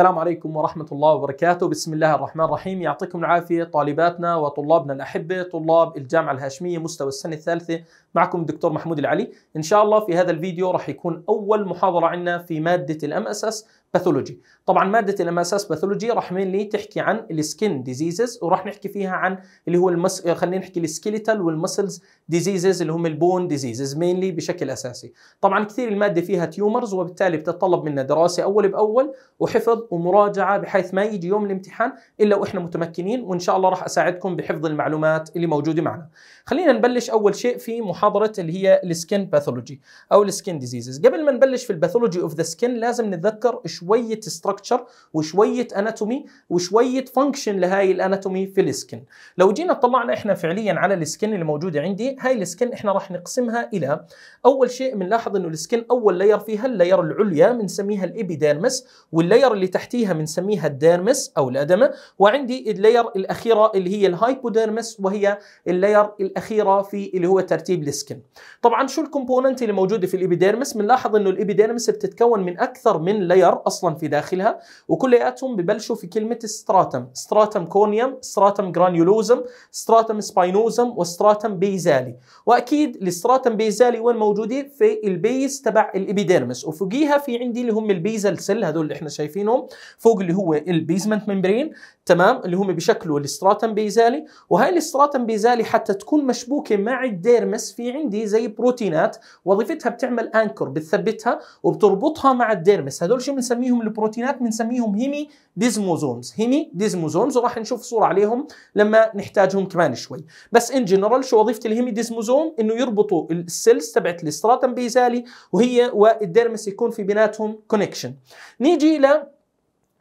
السلام عليكم ورحمة الله وبركاته بسم الله الرحمن الرحيم يعطيكم العافية طالباتنا وطلابنا الأحبة طلاب الجامعة الهاشمية مستوى السنة الثالثة معكم الدكتور محمود العلي إن شاء الله في هذا الفيديو رح يكون أول محاضرة عنا في مادة الام اس باثولوجي طبعا ماده الام اس اس باثولوجي راح مين لي تحكي عن السكين ديزيزز وراح نحكي فيها عن اللي هو المس... آه، خلينا نحكي السكيليتال والمسلز ديزيزز اللي هم البون ديزيزز مينلي بشكل اساسي طبعا كثير الماده فيها تيومرز وبالتالي بتتطلب منا دراسه اول باول وحفظ ومراجعه بحيث ما يجي يوم الامتحان الا واحنا متمكنين وان شاء الله راح اساعدكم بحفظ المعلومات اللي موجوده معنا خلينا نبلش اول شيء في محاضره اللي هي السكن باثولوجي او السكن ديزيزز قبل ما نبلش في الباثولوجي اوف ذا سكن لازم نتذكر شويه ستراكشر وشويه اناتومي وشويه فانكشن لهاي الاناتومي في السكن لو جينا طلعنا احنا فعليا على السكن اللي موجوده عندي هاي السكن احنا راح نقسمها الى اول شيء بنلاحظ انه السكن اول لاير فيها اللاير العليا بنسميها الابيديرمس واللاير اللي تحتيها بنسميها الديرمس او الادمه وعندي اللاير الاخيره اللي هي الهايبوديرمس وهي اللاير الاخيره في اللي هو ترتيب السكن طبعا شو الكومبوننت اللي موجوده في الابيديرمس بنلاحظ انه الابيديرمس بتتكون من اكثر من لاير اصلا في داخلها وكلياتهم ببلشوا في كلمه ستراتم ستراتم كورنيوم ستراتم جرانيولوزم ستراتم سباينوزم وستراتم بيزالي واكيد الستراتم بيزالي وين موجوده في البيز تبع الابيديرمس وفوقيها في عندي اللي هم البيزل سيل هذول اللي احنا شايفينهم فوق اللي هو البيزمنت ممبرين تمام اللي هم بشكله الستراتم بيزالي وهي الستراتم بيزالي حتى تكون مشبوكه مع الديرمس في عندي زي بروتينات وظيفتها بتعمل انكر بتثبتها وبتربطها مع الديرمس هذول شو بنسميه بنسميهم البروتينات بنسميهم هيمي ديزموزومز هيمي ديزموزومز وراح نشوف صورة عليهم لما نحتاجهم كمان شوي بس ان جنرال شو وظيفة الهيمي ديزموزوم انه يربطوا السيلز تبعت الاستراتم بيزالي وهي والديرمس يكون في بيناتهم كونكشن نيجي ل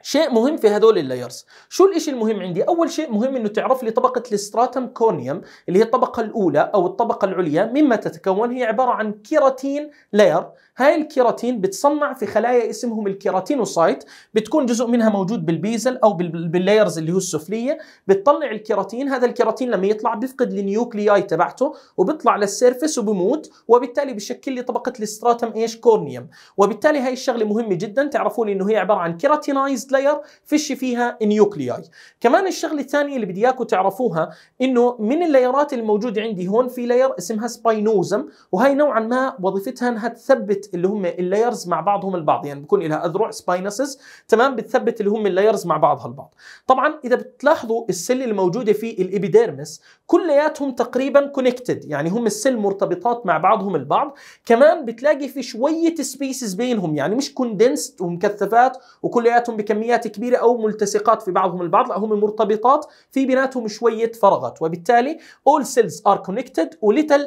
شيء مهم في هذول اللايرز شو الاشي المهم عندي اول شيء مهم انه تعرف لي طبقه الاستراتم كورنيوم اللي هي الطبقه الاولى او الطبقه العليا مما تتكون هي عباره عن كيراتين لاير هاي الكيراتين بتصنع في خلايا اسمهم الكيراتينوسايت بتكون جزء منها موجود بالبيزل او باللايرز اللي هو السفليه بتطلع الكيراتين هذا الكيراتين لما يطلع بيفقد النيوكلياي تبعته وبيطلع للسيرفس وبموت وبالتالي بشكل لي طبقه الاستراتم ايش كورنيوم وبالتالي هاي الشغله مهمه جدا تعرفوا لي انه هي عباره عن كيراتينايزد لاير فيش فيها نيوكلياي كمان الشغله الثانيه اللي بدي اياكم تعرفوها انه من اللايرات الموجوده عندي هون في لاير اسمها سباينوزم وهي نوعا ما وظيفتها انها تثبت اللي هم اللايرز مع بعضهم البعض يعني بكون لها اذرع سباينسز تمام بتثبت اللي هم اللايرز مع بعضها البعض طبعا اذا بتلاحظوا السل اللي موجوده في الابيديرمس كلياتهم تقريبا كونكتد يعني هم السل مرتبطات مع بعضهم البعض كمان بتلاقي في شويه سبيسز بينهم يعني مش كوندنسد ومكثفات وكلياتهم بكميات كبيره او ملتصقات في بعضهم البعض لا هم مرتبطات في بيناتهم شويه فراغات وبالتالي all cells are connected و little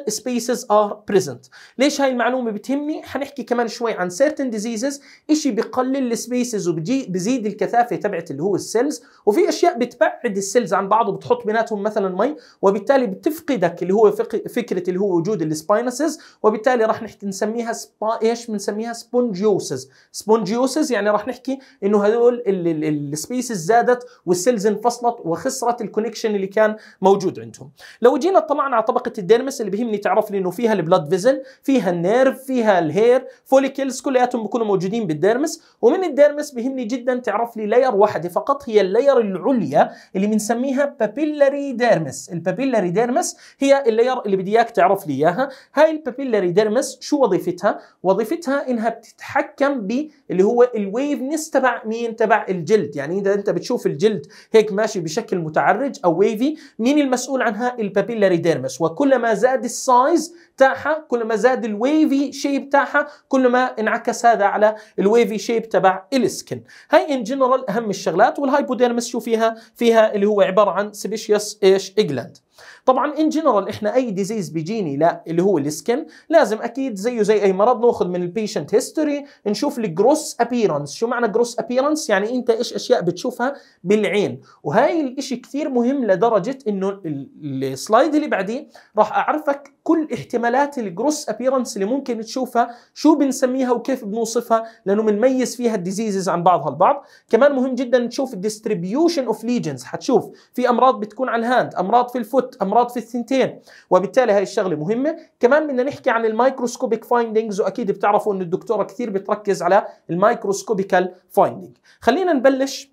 ار are present ليش هاي المعلومه بتهمني حنحكي نحكي كمان شوي عن certain diseases شيء بقلل السبيسز وبزيد الكثافه تبعت اللي هو السيلز وفي اشياء بتبعد السيلز عن بعض وبتحط بيناتهم مثلا مي وبالتالي بتفقدك اللي هو فكره اللي هو وجود السباينسز وبالتالي راح نحكي نسميها سبا ايش بنسميها سبونجيوسز سبونجيوسز يعني راح نحكي انه هذول السبيسز زادت والسيلز انفصلت وخسرت الكونكشن اللي كان موجود عندهم لو جينا طلعنا على طبقه الديرمس اللي بيهمني تعرف لي انه فيها البلاد فيزل فيها النيرف فيها الهير هير فوليكلز كلياتهم بيكونوا موجودين بالديرمس ومن الديرمس بهمني جدا تعرف لي لاير واحده فقط هي اللاير العليا اللي بنسميها بابيلاري ديرمس البابيلاري ديرمس هي اللاير اللي بدي اياك تعرف لي اياها هاي البابيلاري ديرمس شو وظيفتها وظيفتها انها بتتحكم ب اللي هو الويفنس تبع مين تبع الجلد يعني اذا انت بتشوف الجلد هيك ماشي بشكل متعرج او ويفي مين المسؤول عنها البابيلاري ديرمس وكلما زاد السايز تاعها كلما زاد الويفي شيب تاعها كل ما انعكس هذا على الويفي شيب تبع السكن هاي ان جنرال اهم الشغلات والهايبوديرمس شو فيها فيها اللي هو عباره عن سبيشيس ايش اجلاند طبعا ان جنرال احنا اي ديزيز بيجيني لا اللي هو السكن لازم اكيد زيه زي اي مرض ناخذ من البيشنت هيستوري نشوف الجروس ابييرنس شو معنى جروس ابييرنس يعني انت ايش اشياء بتشوفها بالعين وهي الاشي كثير مهم لدرجه انه السلايد اللي بعديه راح اعرفك كل احتمالات الجروس ابييرنس اللي ممكن تشوفها شو بنسميها وكيف بنوصفها لانه بنميز فيها الديزيزز عن بعضها البعض كمان مهم جدا تشوف الديستريبيوشن اوف ليجنز حتشوف في امراض بتكون على الهاند امراض في الفوت تثبت امراض في الثنتين وبالتالي هاي الشغله مهمه كمان بدنا نحكي عن المايكروسكوبيك فايندينجز واكيد بتعرفوا ان الدكتوره كثير بتركز على المايكروسكوبيكال فايندينج خلينا نبلش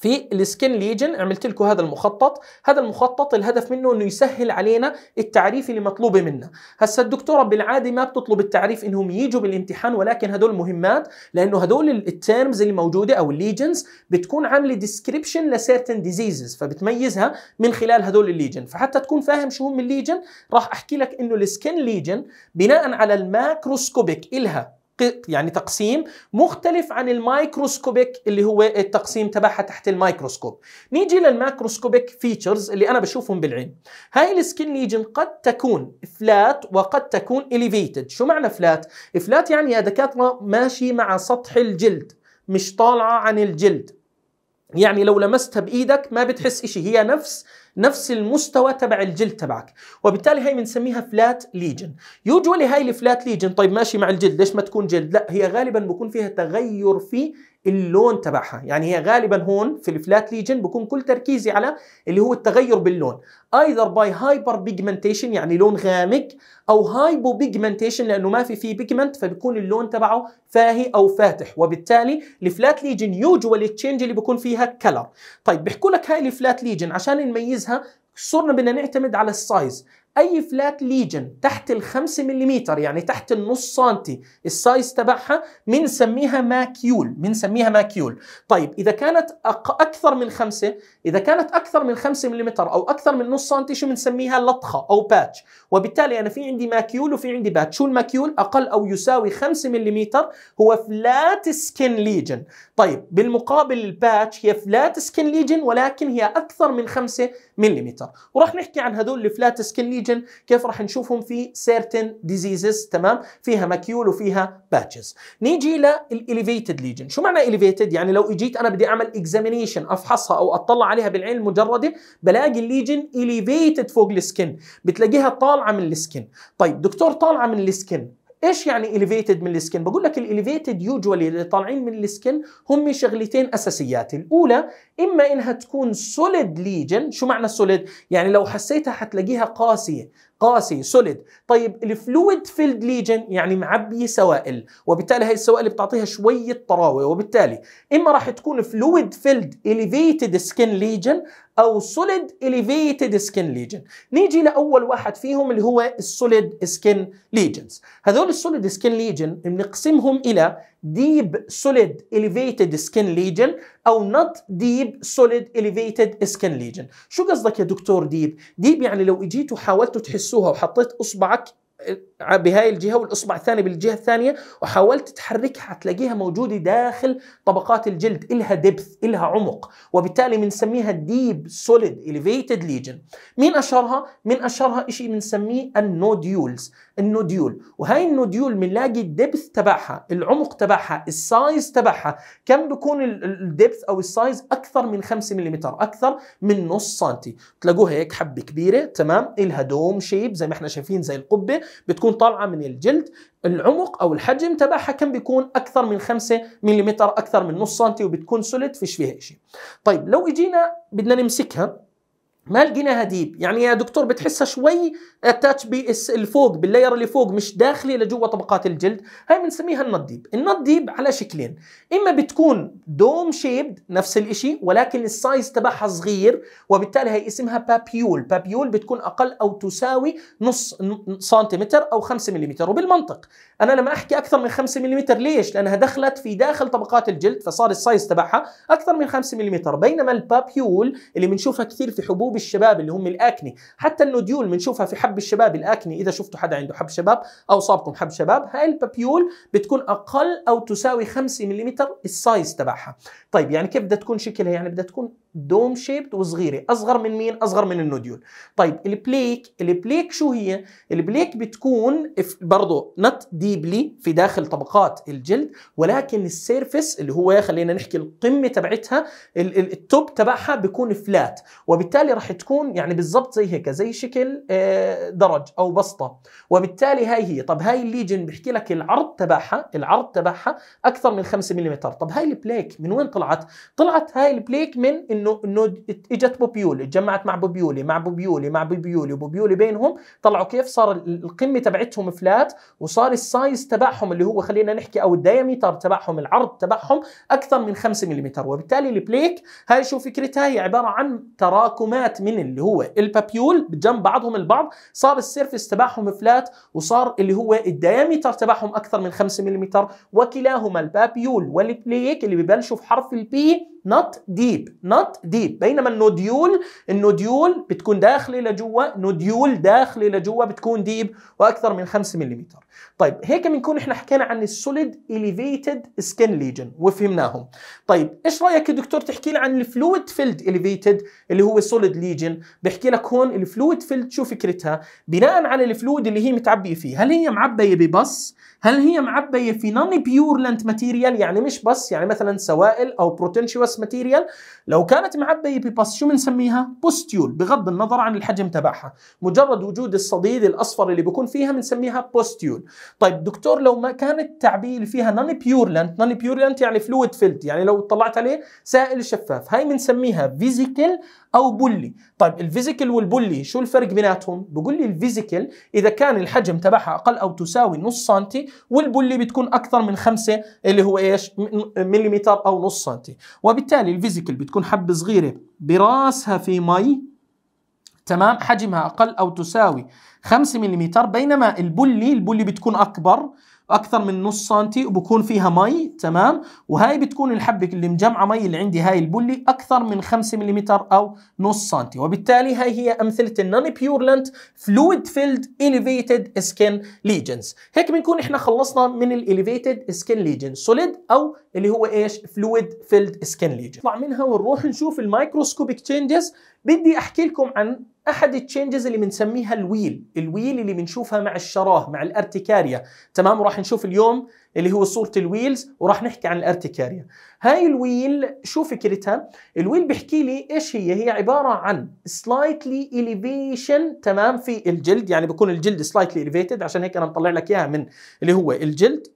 في السكن ليجن عملت لكم هذا المخطط هذا المخطط الهدف منه انه يسهل علينا التعريف اللي مطلوبه منا هسا الدكتوره بالعاده ما بتطلب التعريف انهم يجوا بالامتحان ولكن هدول مهمات لانه هدول التيرمز اللي موجوده او الليجنز بتكون عامله ديسكريبشن لسيرتن ديزيزز فبتميزها من خلال هدول الليجن فحتى تكون فاهم شو هم الليجن راح احكي لك انه السكن ليجن بناء على الماكروسكوبيك الها يعني تقسيم مختلف عن المايكروسكوبيك اللي هو التقسيم تبعها تحت الميكروسكوب نيجي للماكروسكوبيك فيتشرز اللي انا بشوفهم بالعين هاي السكين ليجن قد تكون فلات وقد تكون اليفيتد شو معنى فلات فلات يعني يا دكاتره ماشي مع سطح الجلد مش طالعه عن الجلد يعني لو لمستها بايدك ما بتحس اشي هي نفس نفس المستوى تبع الجلد تبعك وبالتالي هاي بنسميها فلات ليجن يوجوالي هاي الفلات ليجن طيب ماشي مع الجلد ليش ما تكون جلد لا هي غالبا بكون فيها تغير في اللون تبعها يعني هي غالبا هون في الفلات ليجن بكون كل تركيزي على اللي هو التغير باللون ايذر باي هايبر بيجمنتيشن يعني لون غامق او هايبو بيجمنتيشن لانه ما في فيه بيجمنت فبكون اللون تبعه فاهي او فاتح وبالتالي الفلات ليجن يوجوالي تشينج اللي بكون فيها كلر طيب بيحكوا لك هاي الفلات ليجن عشان نميزها صرنا بدنا نعتمد على السايز اي فلات ليجن تحت ال 5 ملم يعني تحت النص سنتي السايز تبعها بنسميها ماكيول بنسميها ماكيول طيب اذا كانت أق... اكثر من 5 اذا كانت اكثر من 5 ملم او اكثر من نص سنتي شو بنسميها لطخه او باتش وبالتالي انا في عندي ماكيول وفي عندي باتش شو الماكيول اقل او يساوي 5 ملم هو فلات سكن ليجن طيب بالمقابل الباتش هي فلات سكن ليجن ولكن هي اكثر من 5 ملم وراح نحكي عن هذول الفلات سكين ليجن كيف راح نشوفهم في سيرتن ديزيزز تمام فيها ماكيول وفيها باتشز نيجي للإليفيتد ليجن شو معنى إليفيتد يعني لو اجيت انا بدي اعمل اكزامينيشن افحصها او اطلع عليها بالعين المجرده بلاقي الليجن إليفيتد فوق السكن بتلاقيها طالعه من السكن طيب دكتور طالعه من السكن ايش يعني اليفيتد من السكن بقول لك الاليفيتد يوجوالي اللي طالعين من السكن هم شغلتين اساسيات الاولى اما انها تكون سوليد ليجن شو معنى سوليد يعني لو حسيتها حتلاقيها قاسيه قاسي سوليد طيب الفلويد فيلد ليجن يعني معبيه سوائل وبالتالي هاي السوائل بتعطيها شويه طراوه وبالتالي اما راح تكون فلويد فيلد اليفيتد سكن ليجن او سوليد اليفيتد سكين ليجن نيجي لاول واحد فيهم اللي هو السوليد سكين ليجنز هذول السوليد سكين ليجن بنقسمهم الى ديب سوليد اليفيتد سكين ليجن او نوت ديب سوليد اليفيتد سكين ليجن شو قصدك يا دكتور ديب ديب يعني لو اجيت وحاولت تحسوها وحطيت اصبعك بهاي الجهه والاصبع الثاني بالجهه الثانيه وحاولت تحركها حتلاقيها موجوده داخل طبقات الجلد الها دبث الها عمق وبالتالي بنسميها ديب سوليد اليفيتد ليجن مين اشهرها من اشهرها شيء بنسميه النوديولز النوديول وهي النوديول بنلاقي الدبث تبعها العمق تبعها السايز تبعها كم بكون الدبث او السايز اكثر من 5 ملم اكثر من نص سنتي تلاقوها هيك حبه كبيره تمام الها دوم شيب زي ما احنا شايفين زي القبه بتكون طالعه من الجلد العمق او الحجم تبعها كم بيكون اكثر من 5 ملم اكثر من نص سنتي وبتكون سوليد فيش فيها شيء طيب لو اجينا بدنا نمسكها ما لقيناها ديب يعني يا دكتور بتحسها شوي اتاتش الفوق باللاير اللي فوق مش داخله لجوا طبقات الجلد هاي بنسميها النط ديب النط ديب على شكلين اما بتكون دوم شيبد نفس الشيء ولكن السايز تبعها صغير وبالتالي هي اسمها بابيول بابيول بتكون اقل او تساوي نص سنتيمتر او 5 ملم وبالمنطق انا لما احكي اكثر من 5 ملم ليش لانها دخلت في داخل طبقات الجلد فصار السايز تبعها اكثر من 5 ملم بينما البابيول اللي بنشوفها كثير في حبوب الشباب اللي هم الاكني حتى النوديول بنشوفها في حب الشباب الاكني اذا شفتوا حدا عنده حب شباب او صابكم حب شباب هاي البابيول بتكون اقل او تساوي 5 ملم السايز تبعها طيب يعني كيف بدها تكون شكلها يعني بدها تكون دوم شيبت وصغيره اصغر من مين اصغر من النوديول طيب البليك البليك شو هي البليك بتكون برضه نت ديبلي في داخل طبقات الجلد ولكن السيرفس اللي هو خلينا نحكي القمه تبعتها التوب تبعها بيكون فلات وبالتالي راح تكون يعني بالضبط زي هيك زي شكل آه، درج او بسطه وبالتالي هاي هي طب هاي الليجن بحكي لك العرض تبعها العرض تبعها اكثر من 5 ملم طب هاي البليك من وين طلعت طلعت هاي البليك من انه انه اجت بوبيولي تجمعت مع بوبيولي مع بوبيولي مع بوبيولي وبوبيولي بينهم طلعوا كيف صار القمه تبعتهم فلات وصار السايز تبعهم اللي هو خلينا نحكي او الدايمتر تبعهم العرض تبعهم اكثر من 5 ملم وبالتالي البليك هاي شو فكرتها هي عباره عن تراكمات من اللي هو البابيول جنب بعضهم البعض صار السيرفس تبعهم فلات وصار اللي هو الدايمتر تبعهم اكثر من 5 ملم وكلاهما البابيول والبليك اللي ببلشوا في حرف البي not deep not deep بينما النوديول النوديول بتكون داخله لجوا نوديول داخله لجوا بتكون ديب واكثر من 5 ملم طيب هيك بنكون احنا حكينا عن السوليد اليفيتد سكن ليجن وفهمناهم طيب ايش رايك يا دكتور تحكي لي عن الفلويد فيلد اليفيتد اللي هو سوليد ليجن بحكي لك هون الفلويد فيلد شو فكرتها بناء على الفلويد اللي هي متعبيه فيه هل هي معبيه ببص هل هي معبيه في نون لانت ماتيريال يعني مش بس يعني مثلا سوائل او بروتنشوس بس ماتيريال لو كانت معبيه البيبي شو بنسميها بوستيول بغض النظر عن الحجم تبعها مجرد وجود الصديد الاصفر اللي بيكون فيها بنسميها بوستيول طيب دكتور لو ما كان التعبير فيها نون بيورلنت نون بيورلنت يعني فلويد فيلد يعني لو طلعت عليه سائل شفاف هاي بنسميها فيزيكال او بلي طيب الفيزيكال والبلي شو الفرق بيناتهم بقول لي الفيزيكال اذا كان الحجم تبعها اقل او تساوي نص سنتي والبلي بتكون اكثر من خمسة اللي هو ايش مليمتر او نص سنتي وبالتالي الفيزيكال بتكون حبة صغيرة براسها في مي تمام حجمها اقل او تساوي 5 ملم بينما البلي البلي بتكون اكبر اكثر من نص سنتي وبكون فيها مي تمام وهاي بتكون الحبه اللي مجمعه مي اللي عندي هاي البلي اكثر من 5 ملم او نص سنتي وبالتالي هاي هي امثله النون بيورلنت فلويد فيلد اليفيتد سكن ليجنز هيك بنكون احنا خلصنا من الاليفيتد سكن ليجنز سوليد او اللي هو ايش فلويد فيلد سكن ليجنز نطلع منها ونروح نشوف المايكروسكوبيك تشينجز بدي احكي لكم عن احد التشينجز اللي بنسميها الويل الويل اللي بنشوفها مع الشراه مع الارتكاريا تمام وراح نشوف اليوم اللي هو صوره الويلز وراح نحكي عن الارتكاريا هاي الويل شو فكرتها الويل بيحكي لي ايش هي هي عباره عن سلايتلي اليفيشن تمام في الجلد يعني بيكون الجلد سلايتلي اليفيتد عشان هيك انا مطلع لك اياها من اللي هو الجلد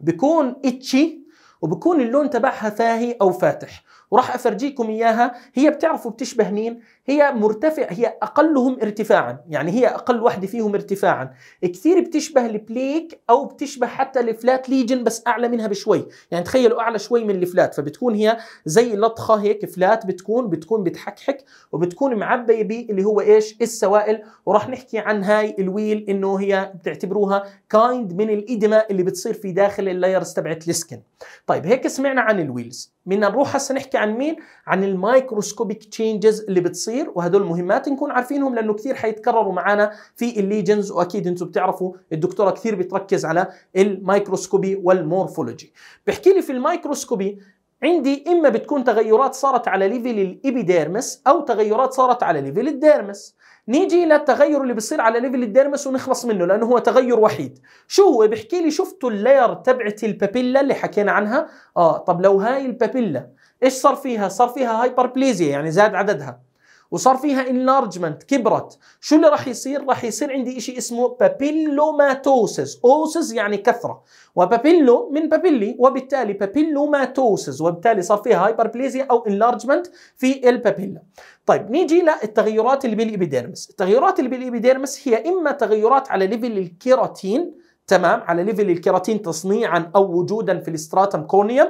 بيكون اتشي وبكون اللون تبعها فاهي او فاتح وراح افرجيكم اياها هي بتعرفوا بتشبه مين هي مرتفع هي اقلهم ارتفاعا يعني هي اقل وحده فيهم ارتفاعا كثير بتشبه البليك او بتشبه حتى الفلات ليجن بس اعلى منها بشوي يعني تخيلوا اعلى شوي من الفلات فبتكون هي زي لطخه هيك فلات بتكون بتكون بتحكحك وبتكون معبيه ب اللي هو ايش السوائل وراح نحكي عن هاي الويل انه هي بتعتبروها كايند من الادمه اللي بتصير في داخل اللايرز تبعت السكن طيب هيك سمعنا عن الويلز بدنا نروح هسه نحكي عن مين عن المايكروسكوبيك تشينجز اللي بتصير كثير وهدول مهمات نكون عارفينهم لأنه كثير حيتكرروا معنا في الليجنز وأكيد أنتم بتعرفوا الدكتورة كثير بتركز على الميكروسكوبي والمورفولوجي بحكي لي في الميكروسكوبي عندي إما بتكون تغيرات صارت على ليفل الإبيديرمس أو تغيرات صارت على ليفل الديرمس نيجي للتغير اللي بيصير على ليفل الديرمس ونخلص منه لانه هو تغير وحيد شو هو بحكي لي شفتوا اللاير تبعت البابيلا اللي حكينا عنها اه طب لو هاي البابيلا ايش صار فيها صار فيها هايبربليزيا يعني زاد عددها وصار فيها انلارجمنت كبرت شو اللي راح يصير راح يصير عندي شيء اسمه بابيلوماتوسس اوسس يعني كثره وبابيلو من بابيلي وبالتالي بابيلوماتوسس وبالتالي صار فيها هايبربليزيا او انلارجمنت في البابيلا طيب نيجي للتغيرات اللي بالابيديرمس التغيرات اللي بالابيديرمس هي اما تغيرات على ليفل الكيراتين تمام على ليفل الكيراتين تصنيعا او وجودا في الاستراتم كورنيوم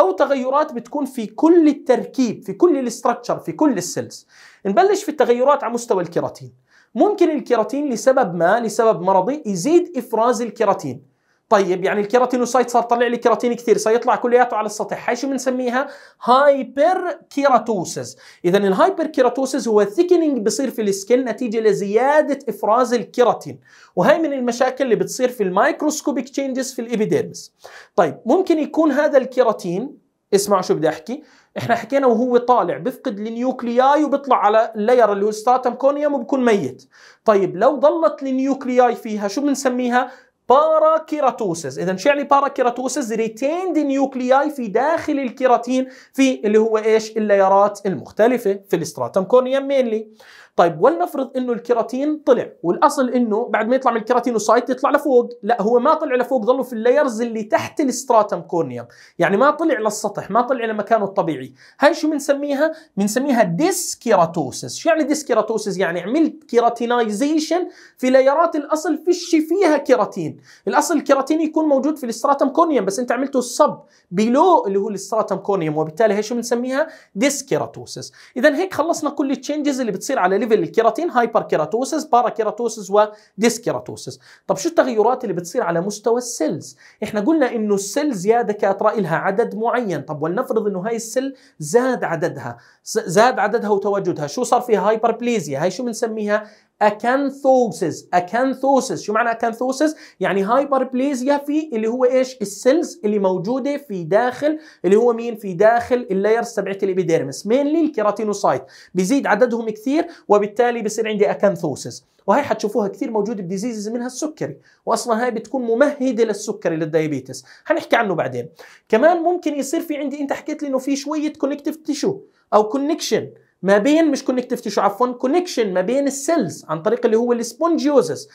او تغيرات بتكون في كل التركيب في كل الاستراكشر في كل السيلز نبلش في التغيرات على مستوى الكيراتين ممكن الكيراتين لسبب ما لسبب مرضي يزيد افراز الكيراتين طيب يعني الكيراتينوسايت صار طلع لي كيراتين كثير سيطلع كلياته على السطح هاي شو بنسميها هايبر كيراتوسز اذا الهايبر كيراتوسز هو ثيكنينج بصير في السكن نتيجه لزياده افراز الكيراتين وهي من المشاكل اللي بتصير في المايكروسكوبيك تشينجز في الابيديرمس طيب ممكن يكون هذا الكيراتين اسمع شو بدي احكي احنا حكينا وهو طالع بفقد النيوكلياي وبيطلع على اللاير اللي هو الستراتم كونيوم وبكون ميت طيب لو ضلت النيوكلياي فيها شو بنسميها باراكيراتوسز اذا شو يعني باراكيراتوسز ريتيند نيوكلياي في داخل الكيراتين في اللي هو ايش الليارات المختلفه في الاستراتم كورنيا مينلي طيب ولنفرض انه الكيراتين طلع والاصل انه بعد ما يطلع من الكيراتينوسايت يطلع لفوق لا هو ما طلع لفوق ظلوا في اللايرز اللي تحت الاستراتم كورنيا يعني ما طلع للسطح ما طلع لمكانه الطبيعي هاي شو بنسميها بنسميها ديسكيراتوسس شو يعني ديسكيراتوسس يعني عملت كيراتينايزيشن في لايرات الاصل فيش فيها كيراتين الاصل الكيراتين يكون موجود في الاستراتم كورنيوم بس انت عملته صب بلو اللي هو الاستراتم كورنيوم وبالتالي هي شو بنسميها ديسكيراتوسس اذا هيك خلصنا كل التشينجز اللي بتصير على ليفل الكيراتين هايبر كيراتوسيس بارا كيراتوسيس وديس كيراتوسيس طب شو التغيرات اللي بتصير على مستوى السيلز احنا قلنا انه السيلز يا دكاتره لها عدد معين طب ولنفرض انه هاي السيل زاد عددها زاد عددها وتواجدها شو صار فيها هايبربليزيا هاي شو بنسميها اكانثوسيس اكانثوسيس شو معنى اكانثوسيس يعني هايبربليزيا في اللي هو ايش السيلز اللي موجوده في داخل اللي هو مين في داخل اللايرز تبعت الابيديرمس مينلي الكيراتينوسايت بيزيد عددهم كثير وبالتالي بصير عندي اكانثوسيس وهي حتشوفوها كثير موجوده بديزيزز منها السكري واصلا هاي بتكون ممهده للسكري للدايابيتس حنحكي عنه بعدين كمان ممكن يصير في عندي انت حكيت لي انه في شويه كونكتيف تيشو او كونكشن ما بين مش كونكتيف تيشو عفوا كونكشن ما بين السيلز عن طريق اللي هو السبونجيوزس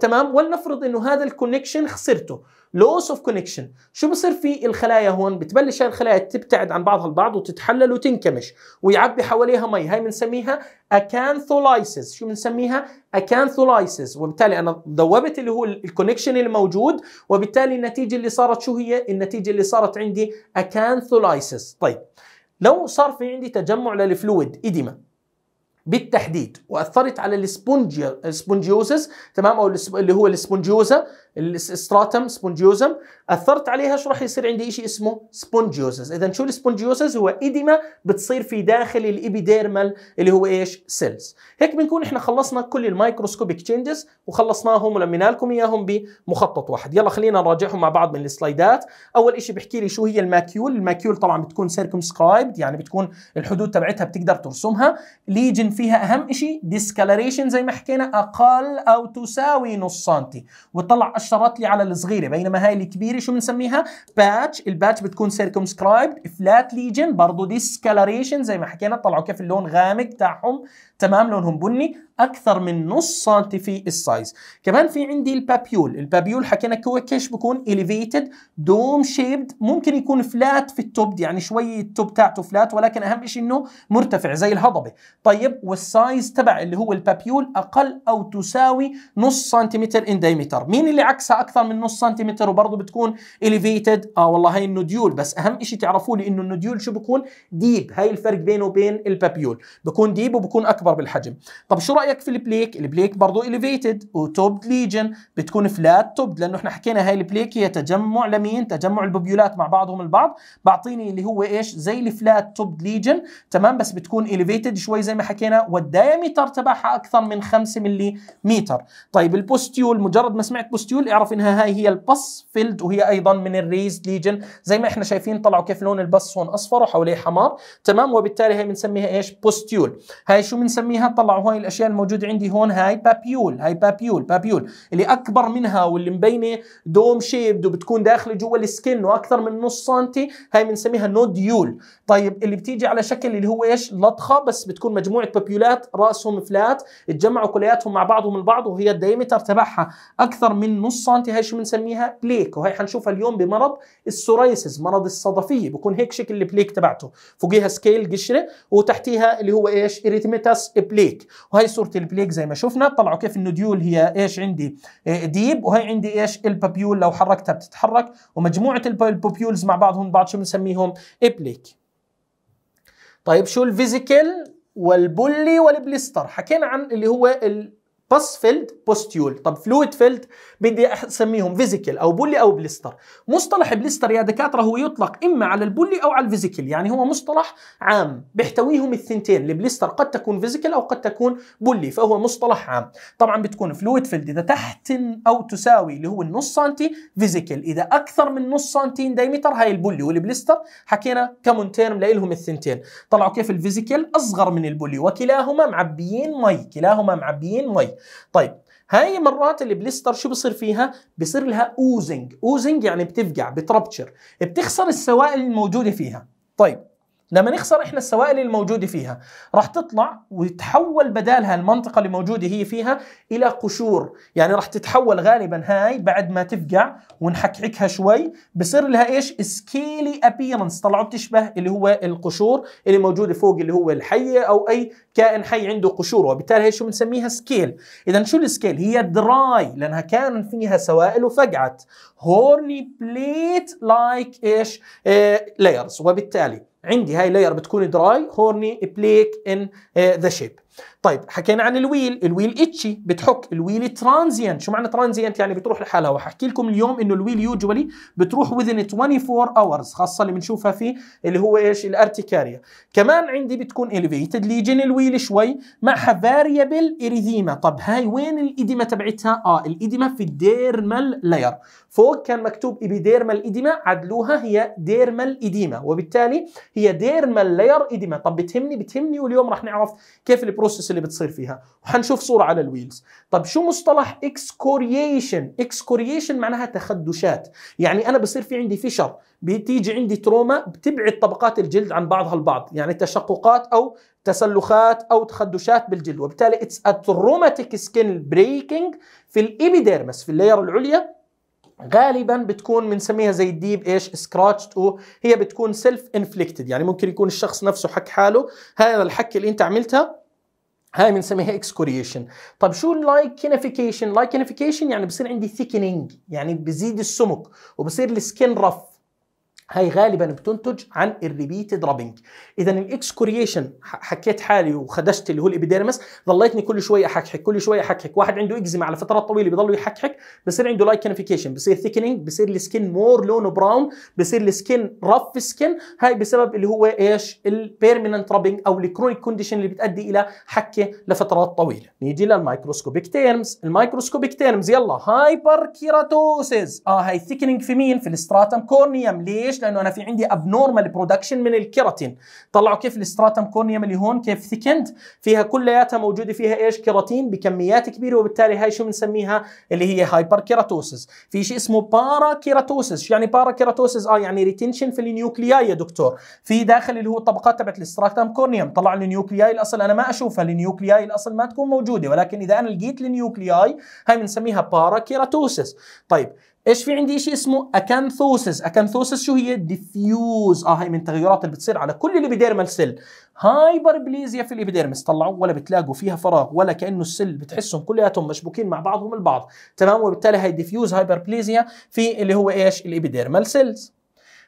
تمام ولنفرض انه هذا الكونكشن خسرته لوس اوف كونكشن شو بصير في الخلايا هون بتبلش هاي الخلايا تبتعد عن بعضها البعض وتتحلل وتنكمش ويعبي حواليها مي هاي بنسميها اكانثولايسيس شو بنسميها اكانثولايسيس وبالتالي انا ذوبت اللي هو الكونكشن الموجود وبالتالي النتيجه اللي صارت شو هي النتيجه اللي صارت عندي اكانثولايسيس طيب لو صار في عندي تجمع للفلويد إديما بالتحديد واثرت على الاسبونجيوسس تمام او اللي هو الاسبونجيوزا الستراتم سبونجيوزم اثرت عليها شو راح يصير عندي شيء اسمه سبونجيوزز اذا شو السبونجيوزز هو ايديما بتصير في داخل الابيديرمال اللي هو ايش سيلز هيك بنكون احنا خلصنا كل المايكروسكوبيك تشينجز وخلصناهم ولمينا لكم اياهم بمخطط واحد يلا خلينا نراجعهم مع بعض من السلايدات اول شيء بحكي لي شو هي الماكيول الماكيول طبعا بتكون سيركمسكرايبد يعني بتكون الحدود تبعتها بتقدر ترسمها ليجن فيها اهم شيء ديسكالريشن زي ما حكينا اقل او تساوي نص سنتي وطلع قشرت لي على الصغيره بينما هاي الكبيره شو بنسميها باتش الباتش بتكون سيركمسكرايبد فلات ليجن برضه ديسكالريشن زي ما حكينا طلعوا كيف اللون غامق تاعهم تمام لونهم بني اكثر من نص سنتي في السايز كمان في عندي البابيول البابيول حكينا هو كيش بكون اليفيتد دوم شيبد ممكن يكون فلات في التوب يعني شوي التوب تاعته فلات ولكن اهم شيء انه مرتفع زي الهضبه طيب والسايز تبع اللي هو البابيول اقل او تساوي نص سنتيمتر ان دايمتر مين اللي عكسها اكثر من نص سنتيمتر وبرضه بتكون اليفيتد اه والله هي النوديول بس اهم شيء تعرفوا لي انه النوديول شو بكون ديب هاي الفرق بينه وبين البابيول بكون ديب وبكون اكبر اكبر بالحجم طب شو رايك في البليك البليك برضه اليفيتد وتوب ليجن بتكون فلات توب لانه احنا حكينا هاي البليك هي تجمع لمين تجمع البوبيولات مع بعضهم البعض بعطيني اللي هو ايش زي الفلات توب ليجن تمام بس بتكون اليفيتد شوي زي ما حكينا والدايمتر تبعها اكثر من 5 ملي متر طيب البوستيول مجرد ما سمعت بوستيول اعرف انها هاي هي البص فيلد وهي ايضا من الريز ليجن زي ما احنا شايفين طلعوا كيف لون البص هون اصفر وحواليه حمار تمام وبالتالي هي بنسميها ايش بوستيول هاي شو من نسميها طلعوا هاي الاشياء الموجوده عندي هون هاي بابيول هاي بابيول بابيول اللي اكبر منها واللي مبينه دوم شيبد وبتكون داخله جوا السكن واكثر من نص سنتي هاي بنسميها نوديول طيب اللي بتيجي على شكل اللي هو ايش لطخه بس بتكون مجموعه بابيولات راسهم فلات اتجمعوا كلياتهم مع بعضهم البعض وهي الدايمتر تبعها اكثر من نص سنتي هاي شو بنسميها بليك وهي حنشوفها اليوم بمرض السوريسز مرض الصدفيه بكون هيك شكل البليك تبعته فوقيها سكيل قشره وتحتيها اللي هو ايش اريثميتاس بليك وهي صوره البليك زي ما شفنا طلعوا كيف النوديول هي ايش عندي إيه، ديب وهي عندي ايش البابيول لو حركتها بتتحرك ومجموعه البابيولز مع بعضهم بعض شو بنسميهم بليك طيب شو الفيزيكال والبلي والبليستر حكينا عن اللي هو بس فيلد بوستيول طب فلويد فيلد بدي اسميهم فيزيكل او بولي او بليستر مصطلح بليستر يا دكاتره هو يطلق اما على البولي او على الفيزيكل يعني هو مصطلح عام بيحتويهم الثنتين البليستر قد تكون فيزيكل او قد تكون بولي فهو مصطلح عام طبعا بتكون فلويد فيلد اذا تحت او تساوي اللي هو النص سنتي فيزيكل اذا اكثر من نص سنتي دايمتر هاي البولي والبليستر حكينا كمون تيرم لهم الثنتين طلعوا كيف الفيزيكل اصغر من البولي وكلاهما معبيين مي كلاهما معبيين مي طيب هاي مرات البليستر شو بصير فيها؟ بصير لها اوزنج، اوزنج يعني بتفقع بتربتشر، بتخسر السوائل الموجوده فيها. طيب لما نخسر احنا السوائل الموجوده فيها راح تطلع وتحول بدالها المنطقه اللي موجوده هي فيها الى قشور يعني راح تتحول غالبا هاي بعد ما تفقع ونحكحكها شوي بصير لها ايش سكيلي ابيرنس طلعوا بتشبه اللي هو القشور اللي موجوده فوق اللي هو الحيه او اي كائن حي عنده قشور وبالتالي هي شو بنسميها سكيل اذا شو السكيل هي دراي لانها كان فيها سوائل وفقعت هورني بليت لايك ايش لايرز آه، وبالتالي عندي هاي لاير بتكون دراي هورني بليك ان ذا شيب طيب حكينا عن الويل الويل اتشي بتحك الويل ترانزيانت شو معنى ترانزيانت يعني بتروح لحالها وححكي لكم اليوم انه الويل يوجوالي بتروح within 24 اورز خاصه اللي بنشوفها في اللي هو ايش الارتيكاريا كمان عندي بتكون اليفيتد ليجن الويل شوي معها فاريبل اريديما طب هاي وين الايديما تبعتها اه الايديما في الديرمال لاير فوق كان مكتوب ابيديرمال ايديما عدلوها هي ديرمال ايديما وبالتالي هي ديرمال لاير ايديما طب بتهمني بتهمني واليوم راح نعرف كيف البروسيس البروسيس اللي بتصير فيها وحنشوف صوره على الويلز طب شو مصطلح اكسكوريشن اكسكوريشن معناها تخدشات يعني انا بصير في عندي فشر بتيجي عندي تروما بتبعد طبقات الجلد عن بعضها البعض يعني تشققات او تسلخات او تخدشات بالجلد وبالتالي اتس اتروماتيك سكين بريكنج في الابيديرمس في اللاير العليا غالبا بتكون بنسميها زي الديب ايش سكراتش وهي بتكون سيلف انفليكتد يعني ممكن يكون الشخص نفسه حك حاله هذا الحك اللي انت عملتها هاي بنسميها اكسكوريشن طب شو اللايكينفيكيشن لايكينيفيكيشن يعني بصير عندي ثيكنينج يعني بزيد السمك وبصير السكن رف هاي غالبا بتنتج عن الريبيت رابنج اذا الاكسكوريشن حكيت حالي وخدشت اللي هو الابيديرمس ضليتني كل شوي احكحك كل شوي احكحك واحد عنده اكزيما على فترات طويله بضلوا يحكحك بصير عنده لايكنفيكيشن بصير ثيكنينج بصير السكن مور لونه براون بصير السكن رف سكن هاي بسبب اللي هو ايش البيرمننت رابنج او الكرونيك كونديشن اللي بتؤدي الى حكه لفترات طويله نيجي للمايكروسكوبيك تيرمز المايكروسكوبيك تيرمز يلا هايبر كيراتوسيس اه هاي ثيكنينج في مين في الستراتم كورنيوم ليش ليش؟ لانه انا في عندي ابنورمال برودكشن من الكيراتين طلعوا كيف الستراتم كورنيوم اللي هون كيف ثيكند فيها كلياتها موجوده فيها ايش؟ كيراتين بكميات كبيره وبالتالي هاي شو بنسميها اللي هي هايبر كيراتوسيس، في شيء اسمه بارا شو يعني بارا كيراتوسس اه يعني ريتنشن في النيوكليا يا دكتور في داخل اللي هو الطبقات تبعت الستراتم كورنيوم طلع النيوكليا الاصل انا ما اشوفها النيوكليا الاصل ما تكون موجوده ولكن اذا انا لقيت النيوكليا هاي بنسميها بارا كيراتوسس طيب ايش في عندي شيء اسمه اكانثوسس اكانثوسس شو هي ديفيوز اه هي من التغيرات اللي بتصير على كل الابيديرمال سيل هايبربليزيا في الابيديرمس طلعوا ولا بتلاقوا فيها فراغ ولا كانه السل بتحسهم كلياتهم مشبوكين مع بعضهم البعض تمام وبالتالي هي ديفيوز هايبربليزيا في اللي هو ايش الابيديرمال سيلز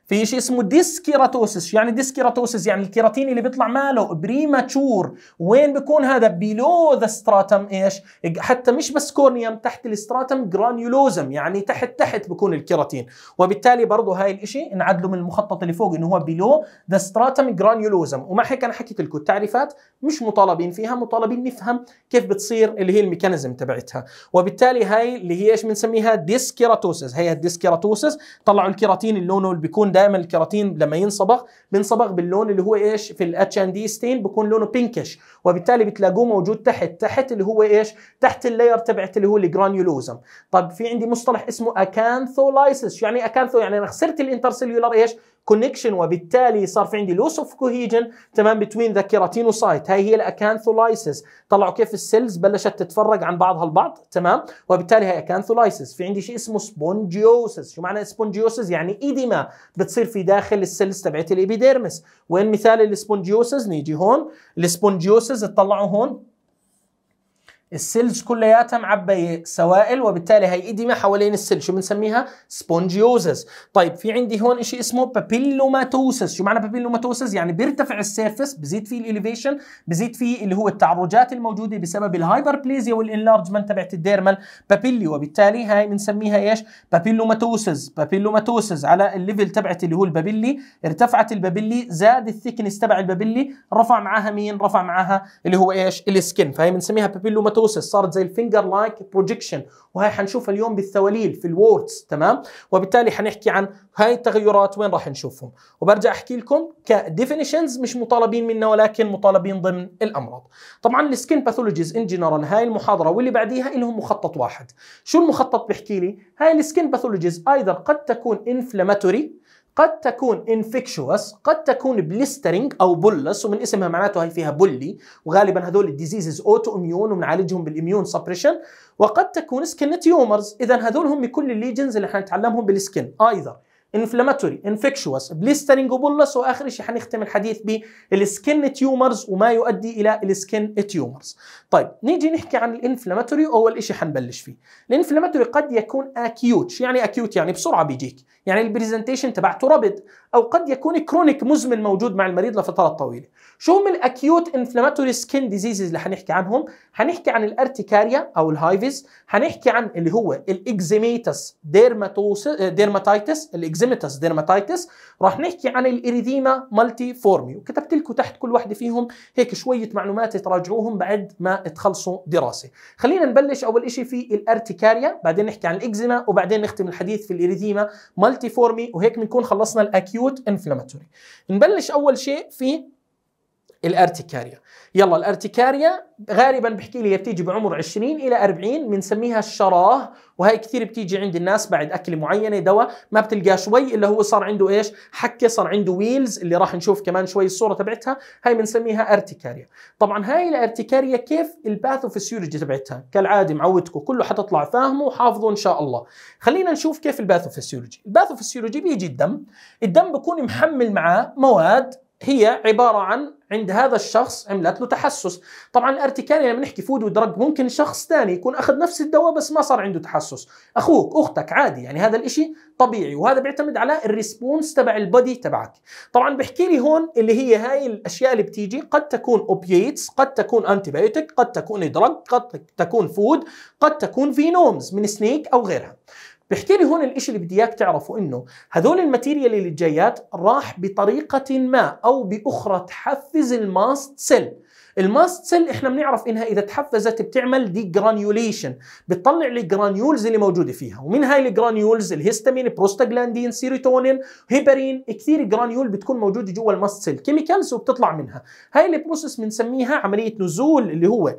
في شيء اسمه ديسكيراتوسس يعني ديسكيراتوسس يعني الكيراتين اللي بيطلع ماله بريماتشور وين بيكون هذا بيلو ذا ستراتم ايش حتى مش بس كورنيوم تحت الستراتم جرانيولوزم يعني تحت تحت بيكون الكيراتين وبالتالي برضه هاي الشيء نعدله من المخطط اللي فوق انه هو بيلو ذا ستراتم جرانيولوزم وما هيك انا حكيت لكم التعريفات مش مطالبين فيها مطالبين نفهم كيف بتصير اللي هي الميكانيزم تبعتها وبالتالي هاي اللي هي ايش بنسميها ديسكيراتوسس هي الديسكيراتوسس طلعوا الكيراتين اللي لونه اللي بيكون دائما الكيراتين لما ينصبغ بينصبغ باللون اللي هو ايش في الاتش ان دي ستين بيكون لونه بينكش وبالتالي بتلاقوه موجود تحت تحت اللي هو ايش تحت اللاير تبعت اللي هو الجرانيولوزم طب في عندي مصطلح اسمه اكانثولايسس يعني اكانثو يعني انا خسرت الانترسيلولار ايش كونكشن وبالتالي صار في عندي لوس اوف كوهيجن تمام بتوين ذا كيراتينوسايت هاي هي الاكانثولايسيس طلعوا كيف السيلز بلشت تتفرق عن بعضها البعض تمام وبالتالي هي اكانثولايسيس في عندي شيء اسمه سبونجيوسيس شو معنى سبونجيوسيس يعني ايديما بتصير في داخل السيلز تبعت الابيديرمس وين مثال السبونجيوسيس نيجي هون السبونجيوسيس اطلعوا هون السيلز كلياتها معبيه سوائل وبالتالي هي ادمه حوالين السيل شو بنسميها سبونجيوزس طيب في عندي هون شيء اسمه بابيلوماتوسس شو معنى بابيلوماتوسس يعني بيرتفع السيرفس بزيد فيه الاليفيشن بزيد فيه اللي هو التعرجات الموجوده بسبب الهايبربليزيا والانلارجمنت تبعت الديرمال بابيلي وبالتالي هاي بنسميها ايش بابيلوماتوسس بابيلوماتوسس على الليفل تبعت اللي هو البابيلي ارتفعت البابيلي زاد الثيكنس تبع البابيلي رفع معاها مين رفع معاها اللي هو ايش السكن فهي بنسميها بابيلوماتوسس الكيراتوسس صارت زي الفينجر لايك بروجيكشن وهي حنشوفها اليوم بالثواليل في الوردز تمام وبالتالي حنحكي عن هاي التغيرات وين راح نشوفهم وبرجع احكي لكم كديفينيشنز مش مطالبين منا ولكن مطالبين ضمن الامراض طبعا السكين باثولوجيز ان جنرال هاي المحاضره واللي بعديها لهم مخطط واحد شو المخطط بيحكي لي هاي السكين باثولوجيز ايذر قد تكون انفلاماتوري قد تكون انفكشوس قد تكون بليسترنج او بولس ومن اسمها معناته هي فيها بلي وغالبا هذول الديزيزز اوتو اميون وبنعالجهم بالاميون سبريشن وقد تكون سكن تيومرز اذا هذول هم كل الليجنز اللي حنتعلمهم بالسكن ايذر انفلاماتوري انفكشوس بليسترنج وبولس واخر شيء حنختم الحديث بالسكن تيومرز وما يؤدي الى السكن تيومرز طيب نيجي نحكي عن الانفلاماتوري اول شيء حنبلش فيه الانفلاماتوري قد يكون اكيوت يعني اكيوت يعني بسرعه بيجيك يعني البرزنتيشن تبعته رابد او قد يكون كرونيك مزمن موجود مع المريض لفترات طويله شو هم الاكيوت انفلاماتوري سكين ديزيزز اللي هنحكي عنهم هنحكي عن الارتيكاريا او الهايفز هنحكي عن اللي هو الاكزيميتس ديرماتوس ديرماتايتس الاكزيميتس ديرماتايتس راح نحكي عن الاريديما مالتي فورمي وكتبت لكم تحت كل واحده فيهم هيك شويه معلومات تراجعوهم بعد ما تخلصوا دراسه خلينا نبلش اول شيء في الارتيكاريا بعدين نحكي عن الاكزيما وبعدين نختم الحديث في الاريديما مالتي مالتي فورمي وهيك بنكون خلصنا الاكيوت انفلاماتوري نبلش اول شيء في الارتكاريا يلا الارتكاريا غالبا بحكي لي بتيجي بعمر 20 الى 40 بنسميها الشراه وهي كثير بتيجي عند الناس بعد اكل معينه دواء ما بتلقاه شوي الا هو صار عنده ايش حكه صار عنده ويلز اللي راح نشوف كمان شوي الصوره تبعتها هاي بنسميها ارتكاريا طبعا هاي الارتكاريا كيف الباثوفيسيولوجي تبعتها كالعاده معودكم كله حتطلع فاهمه وحافظه ان شاء الله خلينا نشوف كيف الباثوفيسيولوجي الباثوفيسيولوجي بيجي الدم الدم بكون محمل معاه مواد هي عبارة عن عند هذا الشخص عملت له تحسس طبعا الارتكالي يعني لما نحكي فود ودرج ممكن شخص ثاني يكون اخذ نفس الدواء بس ما صار عنده تحسس اخوك اختك عادي يعني هذا الاشي طبيعي وهذا بيعتمد على الريسبونس تبع البدي تبعك طبعا بحكي لي هون اللي هي هاي الاشياء اللي بتيجي قد تكون اوبييتس قد تكون انتي قد تكون درج قد تكون فود قد تكون فينومز من سنيك او غيرها بحكي لي هون الإشي اللي بدي إياك تعرفه إنه هذول الماتيريال اللي جايات راح بطريقة ما أو بأخرى تحفز الماست سيل الماست سيل احنا بنعرف انها اذا تحفزت بتعمل دي جرانيوليشن بتطلع لي جرانيولز اللي موجوده فيها ومن هاي الجرانيولز الهستامين بروستاجلاندين سيروتونين هيبرين كثير جرانيول بتكون موجوده جوا الماست سيل كيميكالز وبتطلع منها هاي البروسيس بنسميها عمليه نزول اللي هو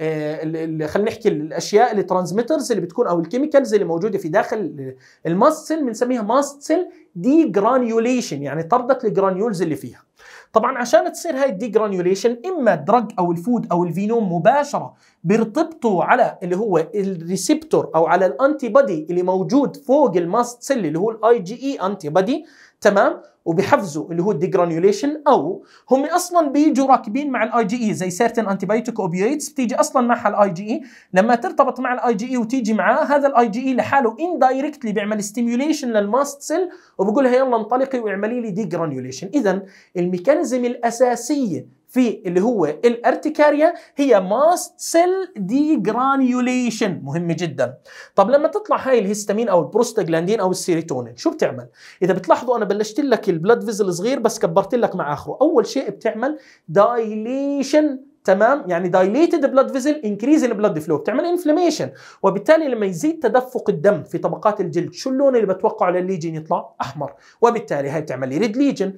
آه، خلينا نحكي الاشياء اللي ترانزميترز اللي بتكون او الكيميكالز اللي موجوده في داخل الماست سيل بنسميها ماست سيل دي جرانيوليشن يعني طردت الجرانيولز اللي فيها طبعا عشان تصير هاي الديجرانيوليشن اما الدرج او الفود او الفينوم مباشره بيرتبطوا على اللي هو الريسبتور او على الانتي بادي اللي موجود فوق الماست سيل اللي هو الاي جي اي انتي بادي تمام وبيحفزوا اللي هو الديجرانيوليشن او هم اصلا بيجوا راكبين مع الاي جي اي e، زي سيرتن انتي بايوتيك اوبيويدز بتيجي اصلا معها الاي جي اي e. لما ترتبط مع الاي جي اي e وتيجي معاه هذا الاي جي اي لحاله اندايركتلي بيعمل ستيميوليشن للماست سيل وبقول لها يلا انطلقي واعملي لي ديجرانيوليشن اذا الميكانيزم الاساسيه في اللي هو الارتكاريا هي ماست سيل دي جرانيوليشن مهمه جدا طب لما تطلع هاي الهستامين او البروستاجلاندين او السيروتونين شو بتعمل اذا بتلاحظوا انا بلشت لك البلد فيزل صغير بس كبرت لك مع اخره اول شيء بتعمل دايليشن تمام يعني دايليتد بلاد فيزل انكريز بلاد فلو بتعمل انفلاميشن وبالتالي لما يزيد تدفق الدم في طبقات الجلد شو اللون اللي بتوقعه للليجن يطلع احمر وبالتالي هاي بتعمل لي ريد ليجن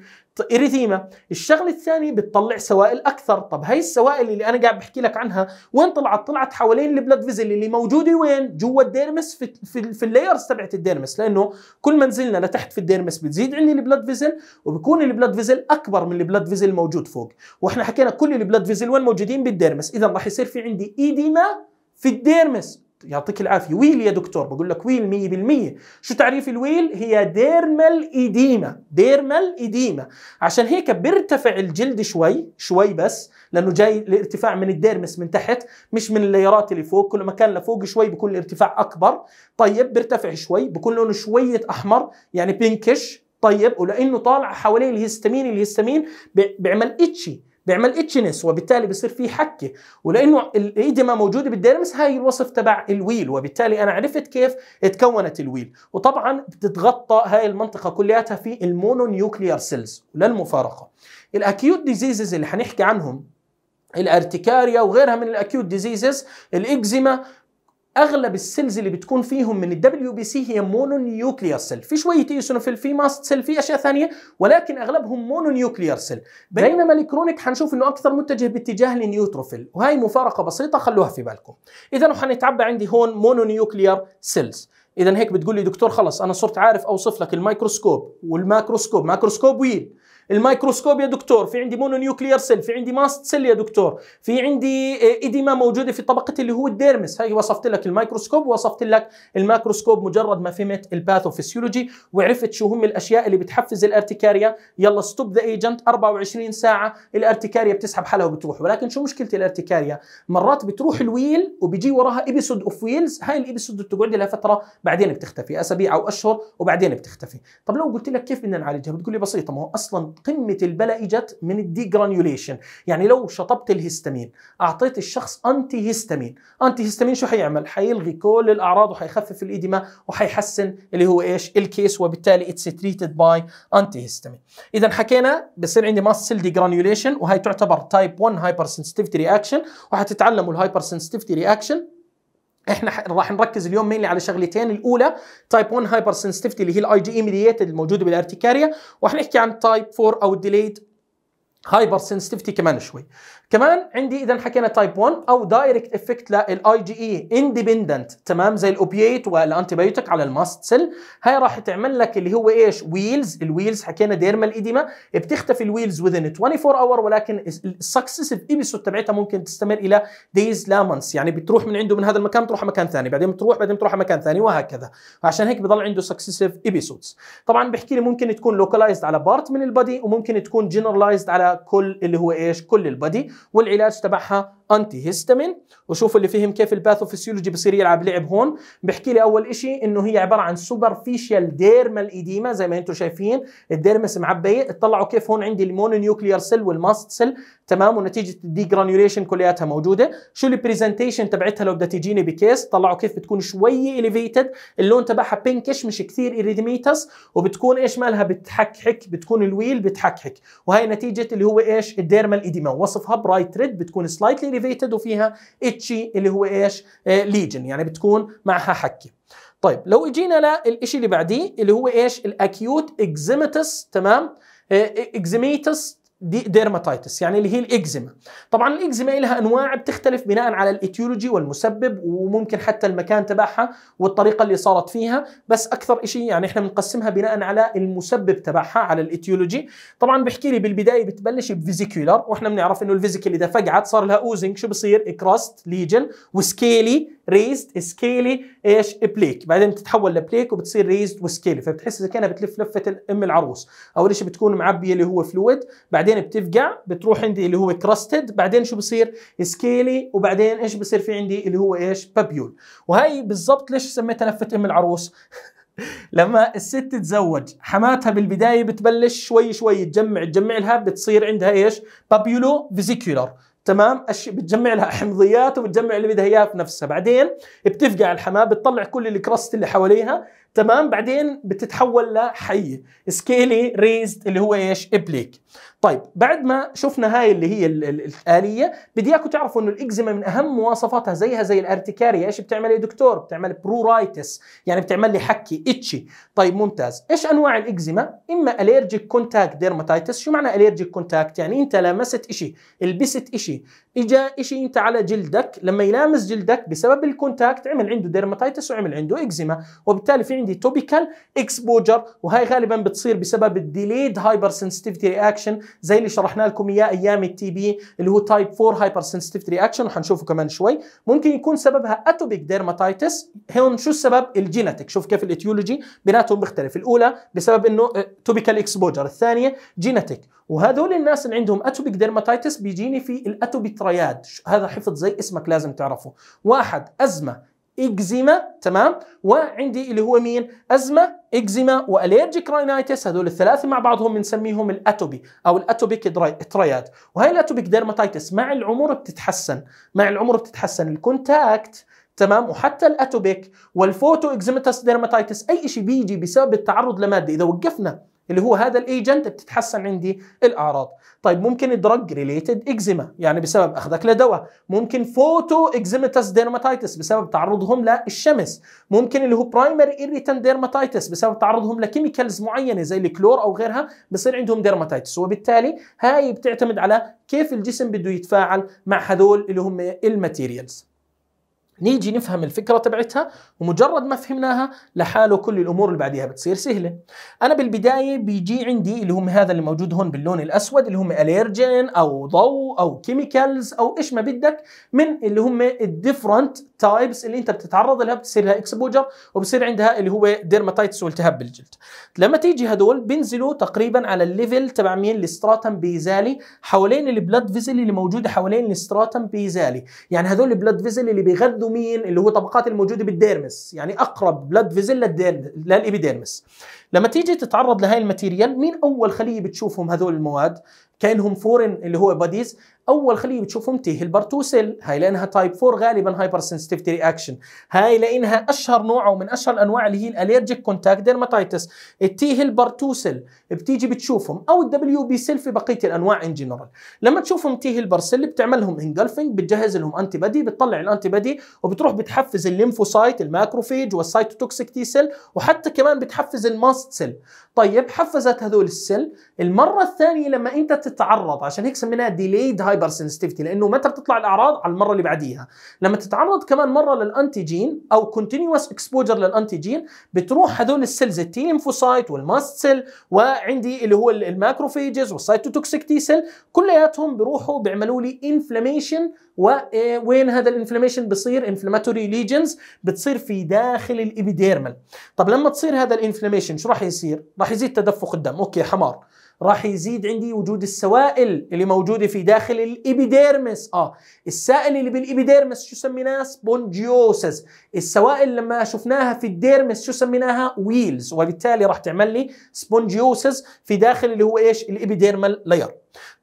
اريثيما الشغلة الثانية بتطلع سوائل اكثر طب هاي السوائل اللي انا قاعد بحكي لك عنها وين طلعت طلعت حوالين البلد فيزل اللي موجوده وين جوا الديرمس في في, في اللايرز تبعت الديرمس لانه كل ما نزلنا لتحت في الديرمس بتزيد عندي البلد فيزل وبكون البلد فيزل اكبر من البلد فيزل موجود فوق واحنا حكينا كل البلد فيزل وين موجودين بالديرمس اذا راح يصير في عندي ايديما في الديرمس يعطيك العافيه ويل يا دكتور بقول لك ويل 100% شو تعريف الويل هي ديرمال ايديما ديرمال ايديما عشان هيك بيرتفع الجلد شوي شوي بس لانه جاي الارتفاع من الديرمس من تحت مش من الليرات اللي فوق كل ما كان لفوق شوي بكون الارتفاع اكبر طيب بيرتفع شوي بكون لونه شويه احمر يعني بينكش طيب ولانه طالع حواليه الهيستامين الهيستامين بيعمل اتشي بيعمل اتشنس وبالتالي بصير في حكه ولانه الايديما موجوده بالديرمس هاي الوصف تبع الويل وبالتالي انا عرفت كيف تكونت الويل وطبعا بتتغطى هاي المنطقه كلياتها في المونونيوكليار سيلز للمفارقه الاكيوت ديزيزز اللي حنحكي عنهم الارتكاريا وغيرها من الاكيوت ديزيزز الاكزيما اغلب السيلز اللي بتكون فيهم من الدبليو بي سي هي مونونيوكليار سيل في شويه ايسونوفيل في ماست سيل في اشياء ثانيه ولكن اغلبهم مونونيوكليار سيل بينما الكرونيك حنشوف انه اكثر متجه باتجاه النيوتروفيل وهي مفارقه بسيطه خلوها في بالكم اذا وحنتعبى عندي هون مونونيوكليار سيلز اذا هيك بتقول لي دكتور خلص انا صرت عارف اوصف لك الميكروسكوب والماكروسكوب ماكروسكوب ويل الميكروسكوب يا دكتور في عندي مونو نيوكلير سيل في عندي ماست سيل يا دكتور في عندي ايديما آه، موجودة في طبقة اللي هو الديرمس هاي وصفت لك الميكروسكوب وصفت لك الماكروسكوب مجرد ما فهمت الباثوفيسيولوجي وعرفت شو هم الأشياء اللي بتحفز الارتكاريا يلا ستوب ذا ايجنت 24 ساعة الارتكاريا بتسحب حالها وبتروح ولكن شو مشكلة الارتكاريا مرات بتروح الويل وبيجي وراها ابيسود اوف ويلز هاي الابيسود بتقعد لها فترة بعدين بتختفي أسابيع أو أشهر وبعدين بتختفي طب لو قلت لك كيف بدنا نعالجها بتقول لي بسيطة ما هو أصلا قمه البلاء جت من الدي جرانيوليشن يعني لو شطبت الهستامين اعطيت الشخص انتي هيستامين انتي هيستامين شو هيعمل هيلغي كل الاعراض وهيخفف الادمه وهيحسن اللي هو ايش الكيس وبالتالي اتس تريتد باي انتي هيستامين اذا حكينا بصير عندي ماسل دي جرانيوليشن وهي تعتبر تايب 1 هايبر سنسيتيفيتي رياكشن وحتتعلموا الهايبر سنسيتيفيتي رياكشن احنا راح نركز اليوم مينلي على شغلتين الاولى تايب 1 هايبر سنسيتيفيتي اللي هي الاي جي اي ميديتد الموجوده بالارتكاريا وحنحكي عن تايب 4 او الديليد هايبر سنسيتيفيتي كمان شوي كمان عندي اذا حكينا تايب 1 او دايركت افكت للاي جي اي اندبندنت تمام زي الاوبييت والانتيبيوتيك على الماست سيل هاي راح تعمل لك اللي هو ايش ويلز الويلز حكينا ديرمال ايديما بتختفي الويلز وذن 24 اور ولكن السكسسيف ايبيسود تبعتها ممكن تستمر الى دايز لا مانس يعني بتروح من عنده من هذا المكان تروح على مكان ثاني بعدين بتروح بعدين بتروح على مكان ثاني وهكذا عشان هيك بضل عنده سكسسيف ايبيسودز طبعا بحكي لي ممكن تكون لوكلايزد على بارت من البادي وممكن تكون جنرالايزد على كل اللي هو ايش كل البادي والعلاج تبعها انتي هيستامين وشوفوا اللي فهم كيف الباثوفيسيولوجي بصير يلعب لعب هون بحكي لي اول شيء انه هي عباره عن سوبرفيشال ديرمال ايديما زي ما انتم شايفين الديرمس معبيه اطلعوا كيف هون عندي المونونيوكليير سيل والماست سيل تمام ونتيجه الدي جرانيوليشن كلياتها موجوده شو البريزنتيشن تبعتها لو بدها تجيني بكيس طلعوا كيف بتكون شوي اليفيتد اللون تبعها بينكش مش كثير اريدميتس وبتكون ايش مالها بتحكحك بتكون الويل بتحكحك وهي نتيجه اللي هو ايش الديرمال ايديما وصفها رايت ريد بتكون سلايتلي اليفيتد وفيها اتشي اللي هو ايش ليجن آه، يعني بتكون معها حكي. طيب لو اجينا للشيء اللي بعديه اللي هو ايش الاكيوت اكزيماتس تمام آه، اكزيميتس دي ديرماتايتس يعني اللي هي الاكزيما طبعا الاكزيما لها انواع بتختلف بناء على الايتيولوجي والمسبب وممكن حتى المكان تبعها والطريقه اللي صارت فيها بس اكثر شيء يعني احنا بنقسمها بناء على المسبب تبعها على الايتيولوجي طبعا بحكي لي بالبدايه بتبلش بفيزيكولر واحنا بنعرف انه الفيزيكال اذا فقعت صار لها اوزنج شو بصير كراست ليجن وسكيلي ريزد سكيلي ايش بليك بعدين بتتحول لبليك وبتصير ريزد وسكيلي فبتحس اذا كانها بتلف لفه ام العروس اول شيء بتكون معبيه اللي هو فلويد بعدين بتفقع بتروح عندي اللي هو كراستد بعدين شو بصير سكيلي وبعدين ايش بصير في عندي اللي هو ايش بابيول وهي بالضبط ليش سميتها لفه ام العروس لما الست تتزوج حماتها بالبدايه بتبلش شوي شوي تجمع تجمع لها بتصير عندها ايش؟ بابيولو فيزيكولار تمام بتجمع لها حمضيات وبتجمع اللي بدها اياه في نفسها بعدين بتفقع الحمام بتطلع كل الكراست اللي حواليها تمام بعدين بتتحول لحي سكيلي ريزد اللي هو ايش ابليك طيب بعد ما شفنا هاي اللي هي الآلية بدي اياكم تعرفوا انه الإكزيما من أهم مواصفاتها زيها زي الأرتكاريا إيش بتعمل يا دكتور؟ بتعمل برورايتس يعني بتعمل لي حكي اتشي طيب ممتاز إيش أنواع الإكزيما؟ إما أليرجيك كونتاكت ديرماتايتس شو معنى أليرجيك كونتاكت؟ يعني أنت لامست إشي لبست إشي إجا إشي أنت على جلدك لما يلامس جلدك بسبب الكونتاكت عمل عنده ديرماتايتس وعمل عنده إكزيما وبالتالي في عندي توبيكال اكسبوجر وهي غالبا بتصير بسبب الديليد هايبر سنسيتيفيتي رياكشن زي اللي شرحنا لكم اياه ايام التي بي اللي هو تايب 4 هايبر سنسيتيف رياكشن وحنشوفه كمان شوي ممكن يكون سببها اتوبيك ديرماتايتس هون شو السبب الجينيتك شوف كيف الاتيولوجي بيناتهم بيختلف الاولى بسبب انه توبيكال آه، اكسبوجر الثانيه جينيتك وهذول الناس اللي عندهم اتوبيك ديرماتايتس بيجيني في الاتوبيك الاتوبيترياد هذا حفظ زي اسمك لازم تعرفه واحد ازمه اكزيما تمام وعندي اللي هو مين ازمه اكزيما واليرجيك راينايتس هذول الثلاثه مع بعضهم بنسميهم الاتوبي او الاتوبيك ترياد وهي الاتوبيك ديرماتيتس مع العمر بتتحسن مع العمر بتتحسن الكونتاكت تمام وحتى الاتوبيك والفوتو اكزيماتس ديرماتيتس اي شيء بيجي بسبب التعرض لماده اذا وقفنا اللي هو هذا الايجنت بتتحسن عندي الاعراض طيب ممكن دراج ريليتد اكزيما يعني بسبب اخذك لدواء ممكن فوتو اكزيماتس ديرماتايتس بسبب تعرضهم للشمس ممكن اللي هو برايمري ايريتان ديرماتايتس بسبب تعرضهم لكيميكالز معينه زي الكلور او غيرها بصير عندهم ديرماتايتس وبالتالي هاي بتعتمد على كيف الجسم بده يتفاعل مع هذول اللي هم الماتيريالز نيجي نفهم الفكره تبعتها ومجرد ما فهمناها لحاله كل الامور اللي بعديها بتصير سهله انا بالبدايه بيجي عندي اللي هم هذا اللي موجود هون باللون الاسود اللي هم اليرجين او ضوء او كيميكالز او ايش ما بدك من اللي هم الديفرنت تايبس اللي انت بتتعرض لها بتصير لها اكسبوجر وبصير عندها اللي هو ديرماتايتس والتهاب بالجلد لما تيجي هدول بينزلوا تقريبا على الليفل تبع مين الاستراتم بيزالي حوالين البلاد فيزل اللي موجوده حوالين الاستراتم بيزالي يعني هذول البلاد فيزل اللي بيغذوا مين اللي هو طبقات الموجوده بالديرمس يعني اقرب بلاد فيزل للابيديرمس لما تيجي تتعرض لهي الماتيريال مين اول خليه بتشوفهم هذول المواد كانهم فورن اللي هو باديز اول خليه بتشوفهم تي سيل هاي لانها تايب 4 غالبا هايبر سنسيتيفيتي رياكشن هاي لانها اشهر نوع ومن اشهر الانواع اللي هي الاليرجيك كونتاكت ديرماتايتس التي سيل بتيجي بتشوفهم او الدبليو بي سيل في بقيه الانواع ان جنرال لما تشوفهم تي هيلبرسيل بتعملهم انجلفنج بتجهز لهم انتي بادي بتطلع الانتي بادي وبتروح بتحفز الليمفوسايت الماكروفيج والسايتوتوكسيك تي سيل وحتى كمان بتحفز الماست سيل طيب حفزت هذول السيل المره الثانيه لما انت تتعرض عشان هيك سميناها ديليد هاي هايبر سنسيتيفيتي لانه متى بتطلع الاعراض على المره اللي بعديها لما تتعرض كمان مره للانتيجين او كونتينوس اكسبوجر للانتيجين بتروح هذول السيلز التي ليمفوسايت والماست سيل وعندي اللي هو الماكروفيجز والسايتوتوكسيك تي سيل كلياتهم بيروحوا بيعملوا لي انفلاميشن وين هذا الانفلاميشن بصير انفلاماتوري ليجنز بتصير في داخل الابيديرمال طب لما تصير هذا الانفلاميشن شو راح يصير راح يزيد تدفق الدم اوكي حمار راح يزيد عندي وجود السوائل اللي موجوده في داخل الابيديرمس اه السائل اللي بالابيديرمس شو سميناه سبونجيوسز السوائل لما شفناها في الديرمس شو سميناها ويلز وبالتالي راح تعمل لي سبونجيوسز في داخل اللي هو ايش الابيديرمال لاير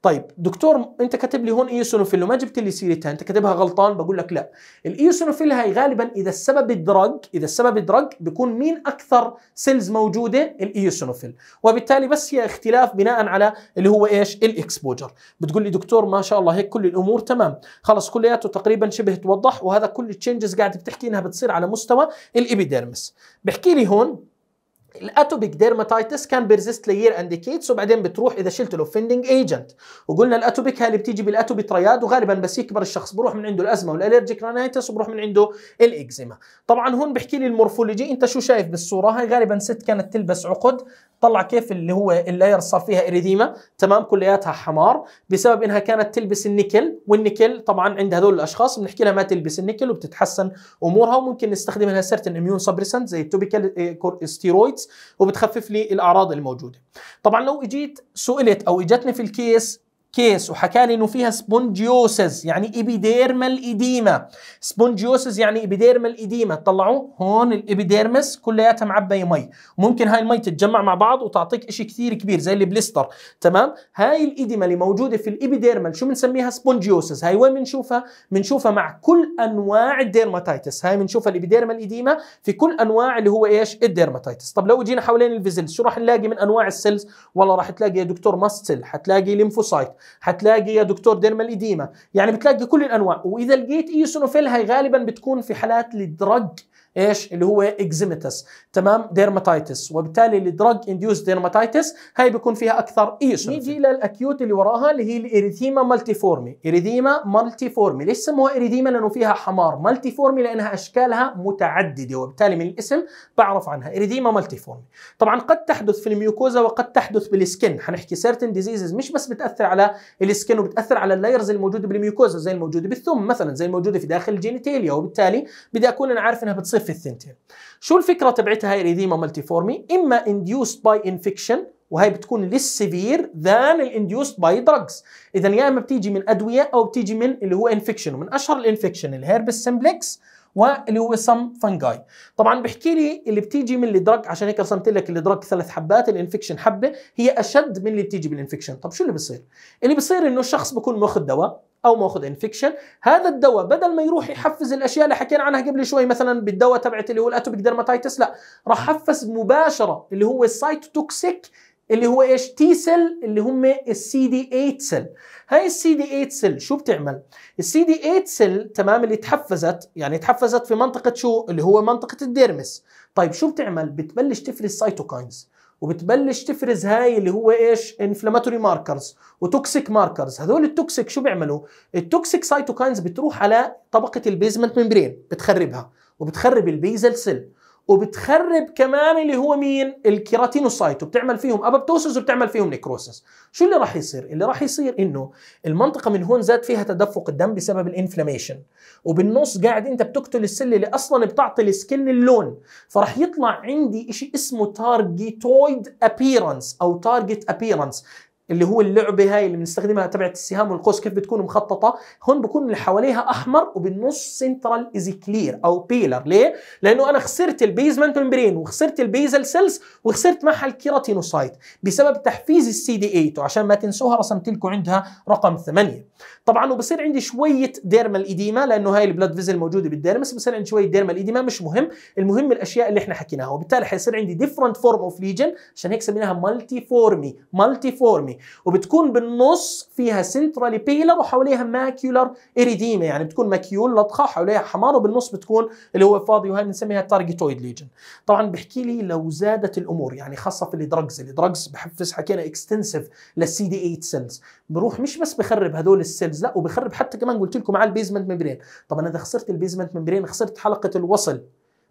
طيب دكتور انت كاتب لي هون ايوسينوفيل وما جبت لي سيرتها انت كاتبها غلطان بقول لك لا الايوسينوفيل هاي غالبا اذا السبب الدرج اذا السبب الدرج بيكون مين اكثر سيلز موجوده الايوسينوفيل وبالتالي بس هي اختلاف بناء على اللي هو ايش الاكسبوجر بتقول لي دكتور ما شاء الله هيك كل الامور تمام خلص كلياته تقريبا شبه توضح وهذا كل التشنجز قاعد بتحكي انها بتصير على مستوى الابيديرمس بحكي لي هون الاتوبيك ديرماتايتس كان بيرزيست لير انديكيتس وبعدين بتروح اذا شلت الاوفندنج ايجنت وقلنا الاتوبيك هاي اللي بتيجي بالاتوبي ترياد وغالبا بس يكبر الشخص بروح من عنده الازمه والالرجيك رانيتس وبروح من عنده الاكزيما طبعا هون بحكي لي المورفولوجي انت شو شايف بالصوره هاي غالبا ست كانت تلبس عقد طلع كيف اللي هو اللاير صار فيها اريديما تمام كلياتها حمار بسبب انها كانت تلبس النيكل والنيكل طبعا عند هذول الاشخاص بنحكي لها ما تلبس النيكل وبتتحسن امورها وممكن نستخدم لها سيرتن اميون سبريسنت زي التوبيكال ستيرويدز وبتخفف لي الاعراض الموجوده طبعا لو اجيت سئلت او اجتني في الكيس كيس وحكى لي انه فيها سبونجيوسز يعني ايبيديرمال ايديما سبونجيوسز يعني ايبيديرمال ايديما طلعوا هون الابيديرمس كلياتها معبيه مي ممكن هاي المي تتجمع مع بعض وتعطيك شيء كثير كبير زي البليستر تمام هاي الايديما اللي موجوده في الابيديرمال شو بنسميها سبونجيوسز هاي وين بنشوفها بنشوفها مع كل انواع الديرماتيتس هاي بنشوفها الابيديرمال ايديما في كل انواع اللي هو ايش الديرماتيتس طب لو جينا حوالين الفيزلز شو راح نلاقي من انواع السيلز والله راح تلاقي يا دكتور ماست سيل حتلاقي ليمفوسايت حتلاقي يا دكتور ديرمال إديمة يعني بتلاقي كل الأنواع وإذا لقيت إيسونوفيل هي غالبا بتكون في حالات الدرج ايش اللي هو اكزيمتس تمام ديرماتايتس وبالتالي الدرج انديوس ديرماتايتس هاي بيكون فيها اكثر ايسوفيل نيجي للاكيوت اللي وراها اللي هي الاريثيما مالتيفورمي اريثيما فورمي ليش سموها اريثيما لانه فيها حمار فورمي لانها اشكالها متعدده وبالتالي من الاسم بعرف عنها اريثيما فورمي طبعا قد تحدث في الميوكوزا وقد تحدث بالسكن حنحكي سيرتن ديزيزز مش بس بتاثر على السكن وبتاثر على اللايرز الموجوده بالميوكوزا زي الموجوده بالثم مثلا زي الموجوده في داخل الجينيتاليا وبالتالي بدي اكون انا عارف انها بتصير تصير في الثنتين شو الفكره تبعتها هاي الإيديما فورمي اما induced باي infection وهي بتكون للسيفير ذان الانديوست باي دراجز اذا يا اما بتيجي من ادويه او بتيجي من اللي هو انفكشن ومن اشهر الانفكشن الهيربس سمبلكس واللي هو سم فانجاي طبعا بحكي لي اللي بتيجي من الدرج عشان هيك رسمت لك الدرج ثلاث حبات الانفكشن حبه هي اشد من اللي بتيجي بالانفكشن طب شو اللي بصير اللي بصير انه الشخص بكون ماخذ دواء او ماخذ انفكشن هذا الدواء بدل ما يروح يحفز الاشياء اللي حكينا عنها قبل شوي مثلا بالدواء تبعت اللي هو الاتوبيك درماتايتس لا راح حفز مباشره اللي هو السايتوتوكسيك اللي هو ايش تي سيل اللي هم السي دي 8 سيل هاي السي دي 8 سيل شو بتعمل السي دي 8 سيل تمام اللي تحفزت يعني تحفزت في منطقه شو اللي هو منطقه الديرمس طيب شو بتعمل بتبلش تفرز سايتوكاينز وبتبلش تفرز هاي اللي هو ايش انفلاماتوري ماركرز وتوكسيك ماركرز هذول التوكسيك شو بيعملوا التوكسيك سايتوكاينز بتروح على طبقه البيزمنت ممبرين بتخربها وبتخرب البيزل سيل وبتخرب كمان اللي هو مين الكيراتينوسايت وبتعمل فيهم ابابتوسس وبتعمل فيهم نكروسس شو اللي راح يصير اللي راح يصير انه المنطقه من هون زاد فيها تدفق الدم بسبب الانفلاميشن وبالنص قاعد انت بتقتل السله اللي اصلا بتعطي السكن اللون فراح يطلع عندي شيء اسمه تارجيتويد ابييرنس او تارجت ابييرنس اللي هو اللعبه هاي اللي بنستخدمها تبعت السهام والقوس كيف بتكون مخططه هون بكون اللي حواليها احمر وبالنص سنترال از كلير او بيلر ليه لانه انا خسرت البيزمنت ممبرين وخسرت البيزل سيلز وخسرت معها الكيراتينوسايت بسبب تحفيز السي دي 8 وعشان ما تنسوها رسمت لكم عندها رقم ثمانية طبعا وبصير عندي شويه ديرمال ايديما لانه هاي البلاد فيزل موجوده بالديرمس بصير عندي شويه ديرمال ايديما مش مهم المهم الاشياء اللي احنا حكيناها وبالتالي حيصير عندي ديفرنت فورم اوف ليجن عشان هيك سميناها مالتي فورمي مالتي فورمي وبتكون بالنص فيها سنترالي بيلر وحواليها ماكيولر اريديما يعني بتكون ماكيول لطخه حواليها حمار وبالنص بتكون اللي هو فاضي وهي بنسميها التارجيتويد ليجن طبعا بحكي لي لو زادت الامور يعني خاصه في الدرجز الدرجز بحفز حكينا اكستنسيف للسي دي 8 سيلز بروح مش بس بخرب هذول السيلز لا وبخرب حتى كمان قلت لكم على البيزمنت ممبرين طبعا اذا خسرت البيزمنت ممبرين خسرت حلقه الوصل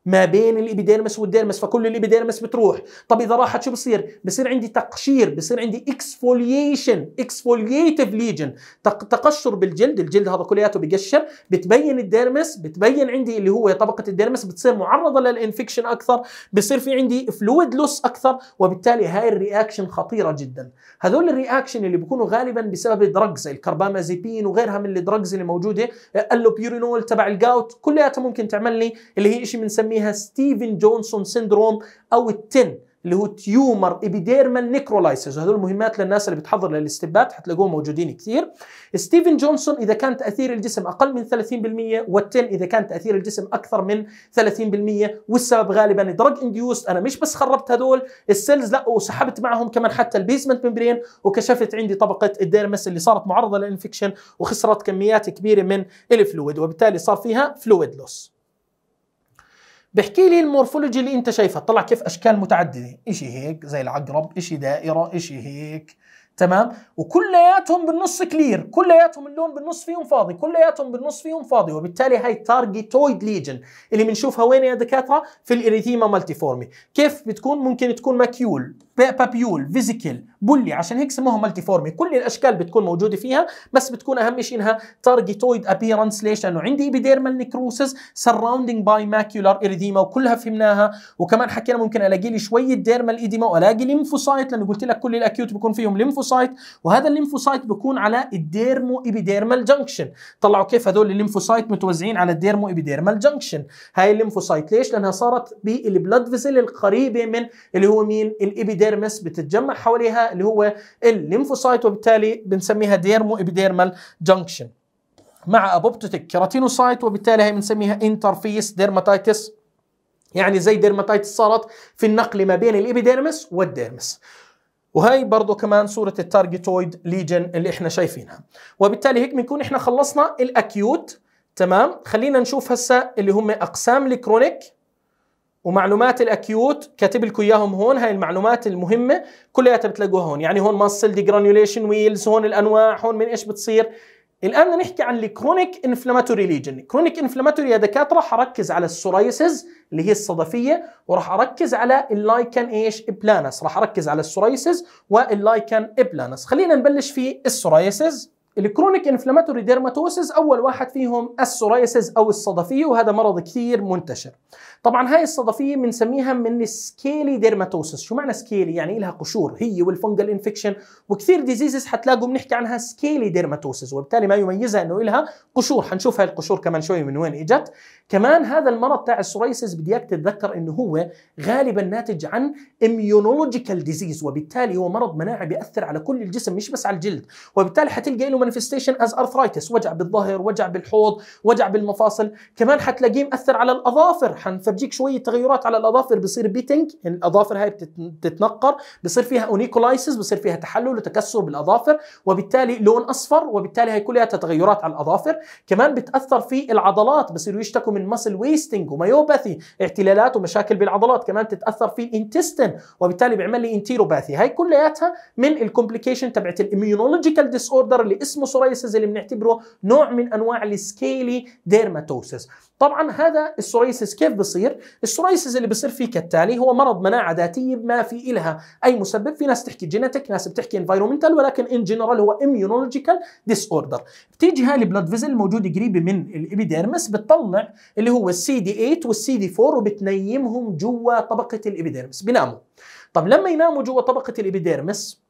ما بين الابيديرمس والديرمس فكل الابيديرمس بتروح طب اذا راحت شو بصير بصير عندي تقشير بصير عندي اكسفولييشن اكسفولييتيف ليجن تقشر بالجلد الجلد هذا كلياته بقشر بتبين الديرمس بتبين عندي اللي هو طبقه الديرمس بتصير معرضه للانفكشن اكثر بصير في عندي فلويد لوس اكثر وبالتالي هاي الرياكشن خطيره جدا هذول الرياكشن اللي بيكونوا غالبا بسبب الدرجز الكربامازيبين وغيرها من الدرجز اللي موجوده اللوبيورينول تبع الجاوت كلياتها ممكن تعمل لي اللي هي شيء بنسميه بنسميها ستيفن جونسون سيندروم او التن اللي هو تيومر ابيديرمال نيكرولايسيس وهذول مهمات للناس اللي بتحضر للاستبات حتلاقوهم موجودين كثير ستيفن جونسون اذا كان تاثير الجسم اقل من 30% والتن اذا كان تاثير الجسم اكثر من 30% والسبب غالبا درج انديوست انا مش بس خربت هذول السيلز لا وسحبت معهم كمان حتى البيزمنت ممبرين وكشفت عندي طبقه الديرمس اللي صارت معرضه للانفكشن وخسرت كميات كبيره من الفلويد وبالتالي صار فيها فلويد لوس بحكي لي المورفولوجي اللي انت شايفها طلع كيف اشكال متعدده اشي هيك زي العقرب اشي دائره اشي هيك تمام وكلياتهم بالنص كلير كلياتهم اللون بالنص فيهم فاضي كلياتهم بالنص فيهم فاضي وبالتالي هاي التارجيتويد ليجن اللي بنشوفها وين يا دكاتره في الاريثيما مالتيفورمي كيف بتكون ممكن تكون ماكيول بابيول فيزيكل بولي عشان هيك سموها مالتي فورمي كل الاشكال بتكون موجوده فيها بس بتكون اهم شيء انها تارجيتويد ابييرنس ليش لانه عندي ايبيديرمال نكروسس سراوندينج باي ماكيولار اريديما وكلها فهمناها وكمان حكينا ممكن الاقي لي شويه ديرمال ايديما والاقي ليمفوسايت لانه قلت لك كل الاكيوت بيكون فيهم ليمفوسايت وهذا الليمفوسايت بيكون على الديرمو ايبيديرمال جنكشن طلعوا كيف هذول الليمفوسايت متوزعين على الديرمو ايبيديرمال جنكشن هاي الليمفوسايت ليش لانها صارت بالبلد فيزل القريبه من اللي هو مين الايبيديرمال الديرمس بتتجمع حواليها اللي هو الليمفوسايت وبالتالي بنسميها ديرمو ابيديرمال جنكشن مع ابوبتوتيك كيراتينوسايت وبالتالي هي بنسميها انترفيس ديرماتيتس يعني زي ديرماتيتس صارت في النقل ما بين الابيديرمس والديرمس وهي برضه كمان صورة التارجيتويد ليجن اللي احنا شايفينها وبالتالي هيك بنكون احنا خلصنا الاكيوت تمام خلينا نشوف هسا اللي هم اقسام الكرونيك ومعلومات الاكيوت كاتب لكم اياهم هون هاي المعلومات المهمه كلياتها بتلاقوها هون يعني هون مصل جرانيوليشن ويلز هون الانواع هون من ايش بتصير الان بدنا نحكي عن الكرونيك انفلاماتوري ليجن كرونيك انفلاماتوري يا دكاتره حركز على السورايسز اللي هي الصدفيه وراح اركز على اللايكان ايش ابلانس راح اركز على السورايسز واللايكان ابلانس خلينا نبلش في السورايسز الكرونيك انفلاماتوري ديرماتوسز اول واحد فيهم السورايسز او الصدفيه وهذا مرض كثير منتشر طبعا هاي الصدفيه بنسميها من سكيلي ديرماتوسس شو معنى سكيلي يعني لها قشور هي والفنجل انفكشن وكثير ديزيزز حتلاقوا بنحكي عنها سكيلي ديرماتوسس وبالتالي ما يميزها انه لها قشور حنشوف هاي القشور كمان شوي من وين اجت كمان هذا المرض تاع السوريسز بدي اياك تتذكر انه هو غالبا ناتج عن اميونولوجيكال ديزيز وبالتالي هو مرض مناعي بياثر على كل الجسم مش بس على الجلد وبالتالي حتلقى له مانيفستيشن از ارثرايتس وجع بالظهر وجع بالحوض وجع بالمفاصل كمان حتلاقيه مأثر على الاظافر فبتجيك شويه تغيرات على الاظافر بصير بيتنج يعني الاظافر هاي بتتنقر بصير فيها اونيكولايسز بصير فيها تحلل وتكسر بالاظافر وبالتالي لون اصفر وبالتالي هي كلها تغيرات على الاظافر كمان بتاثر في العضلات بصيروا يشتكوا من مسل ويستنج ومايوباثي اعتلالات ومشاكل بالعضلات كمان بتتاثر في الانتستين وبالتالي بيعمل لي انتيروباثي هاي كلياتها من الكومبليكيشن تبعت الاميونولوجيكال ديس اوردر اللي اسمه سورايسز اللي بنعتبره نوع من انواع السكيلي ديرماتوسيس طبعا هذا السوريسيس كيف بصير؟ السوريسيس اللي بصير فيه كالتالي هو مرض مناعه ذاتيه ما في إلها اي مسبب، في ناس تحكي جينيتك، ناس بتحكي انفيرومنتال ولكن ان جنرال هو اميونولوجيكال ديس اوردر. بتيجي هاي البلاد فيزل الموجوده قريبه من الابيديرمس بتطلع اللي هو السي دي 8 والسي دي 4 وبتنيمهم جوا طبقه الابيديرمس بيناموا. طب لما يناموا جوا طبقه الابيديرمس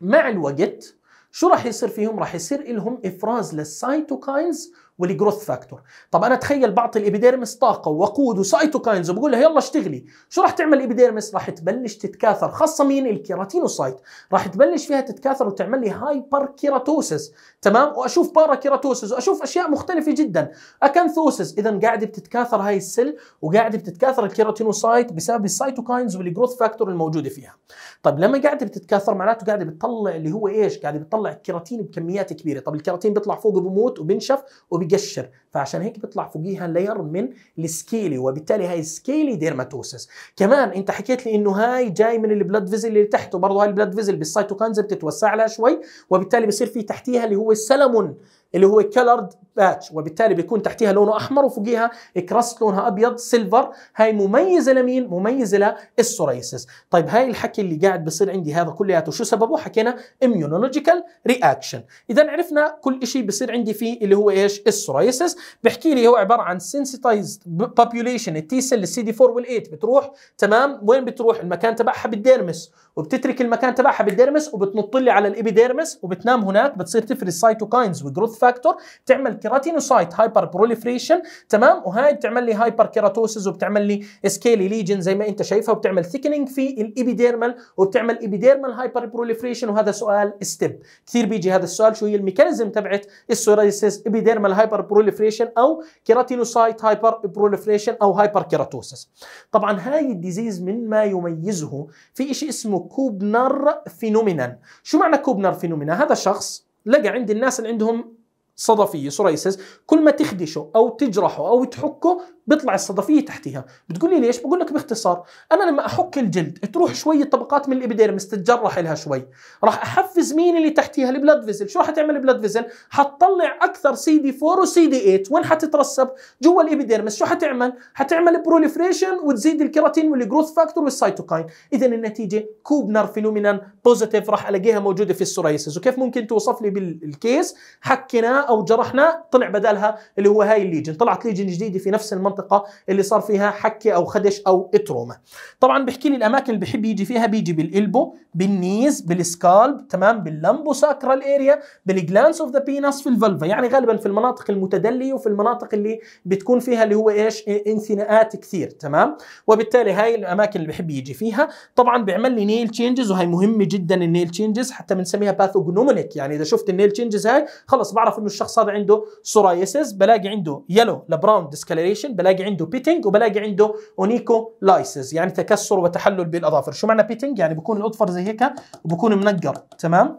مع الوقت شو راح يصير فيهم؟ راح يصير لهم افراز للسايتوكاينز والجروث فاكتور طب انا تخيل بعطي الابيديرمس طاقه ووقود وسايتوكاينز وبقول لها يلا اشتغلي شو راح تعمل الابيديرمس راح تبلش تتكاثر خاصه مين الكيراتينوسايت راح تبلش فيها تتكاثر وتعمل لي هايبر كيراتوسس تمام واشوف بارا كيراتوسس واشوف اشياء مختلفه جدا اكانثوسس اذا قاعده بتتكاثر هاي السل وقاعده بتتكاثر الكيراتينوسايت بسبب السايتوكاينز والجروث فاكتور الموجوده فيها طب لما قاعده بتتكاثر معناته قاعده بتطلع اللي هو ايش قاعده بتطلع الكيراتين بكميات كبيره طب الكيراتين بيطلع فوق وبموت وبنشف وب بيقشر فعشان هيك بيطلع فوقيها لاير من السكيلي وبالتالي هاي السكيلي ديرماتوسس كمان انت حكيت لي انه هاي جاي من البلاد فيزل اللي تحته برضه هاي البلاد فيزل بالسيتوكاينز بتتوسع لها شوي وبالتالي بصير في تحتيها اللي هو السلمون اللي هو كلرد باتش وبالتالي بيكون تحتها لونه احمر وفوقيها كراست لونها ابيض سيلفر هاي مميزه لمين مميزه للسوريسس طيب هاي الحكي اللي قاعد بصير عندي هذا كلياته شو سببه حكينا اميونولوجيكال رياكشن اذا عرفنا كل شيء بصير عندي فيه اللي هو ايش السوريسس بحكي لي هو عباره عن سنسيتايزد بوبوليشن التي سيل للسي دي 4 وال8 بتروح تمام وين بتروح المكان تبعها بالديرمس وبتترك المكان تبعها بالديرمس وبتنط لي على الابيديرمس وبتنام هناك بتصير تفرز سايتوكاينز وجروث فاكتور تعمل كيراتينوسايت هايبر بروليفريشن تمام وهاي بتعمل لي هايبر كيراتوسز وبتعمل لي سكيلي ليجن زي ما انت شايفها وبتعمل ثيكنينج في الابيديرمال وبتعمل ابيديرمال هايبر بروليفريشن وهذا سؤال ستيب كثير بيجي هذا السؤال شو هي الميكانيزم تبعت السوريسيس ابيديرمال هايبر بروليفريشن او كيراتينوسايت هايبر بروليفريشن او هايبر كيراتوسيس طبعا هاي الديزيز من ما يميزه في شيء اسمه كوبنر فينومينان شو معنى كوبنر فينومينا هذا شخص لقى عند الناس اللي عندهم صدفيه سوريسس كل ما تخدشه او تجرحه او تحكه بيطلع الصدفيه تحتها بتقول لي ليش بقول لك باختصار انا لما احك الجلد تروح شويه طبقات من الابيديرمس تتجرح لها شوي راح احفز مين اللي تحتيها البلاد فيزل شو راح تعمل البلاد فيزل حتطلع اكثر سي دي 4 وسي دي 8 وين حتترسب جوا الابيديرمس شو حتعمل حتعمل بروليفريشن وتزيد الكيراتين والجروث فاكتور والسيتوكاين اذا النتيجه كوب نار فينومينا بوزيتيف راح الاقيها موجوده في السورايسز وكيف ممكن توصف لي بالكيس حكيناه او جرحناه طلع بدالها اللي هو هاي الليجن طلعت ليجن جديده في نفس المنطقه المنطقه اللي صار فيها حكه او خدش او اتروما طبعا بحكي لي الاماكن اللي بحب يجي فيها بيجي بالالبو بالنيز بالسكالب تمام باللمبو ساكرال اريا بالجلانس اوف ذا بينس في الفلفا يعني غالبا في المناطق المتدليه وفي المناطق اللي بتكون فيها اللي هو ايش إيه، انثناءات كثير تمام وبالتالي هاي الاماكن اللي بحب يجي فيها طبعا بيعمل لي نيل تشينجز وهي مهمه جدا النيل تشينجز حتى بنسميها باثوجنومونيك يعني اذا شفت النيل تشينجز هاي خلص بعرف انه الشخص هذا عنده سورايسز بلاقي عنده يلو لبراون ديسكاليشن بلاقي عنده بيتنج وبلاقي عنده اونيكو لايسز يعني تكسر وتحلل بالاظافر شو معنى بيتنج يعني بكون الاظفر زي هيك وبكون منقر تمام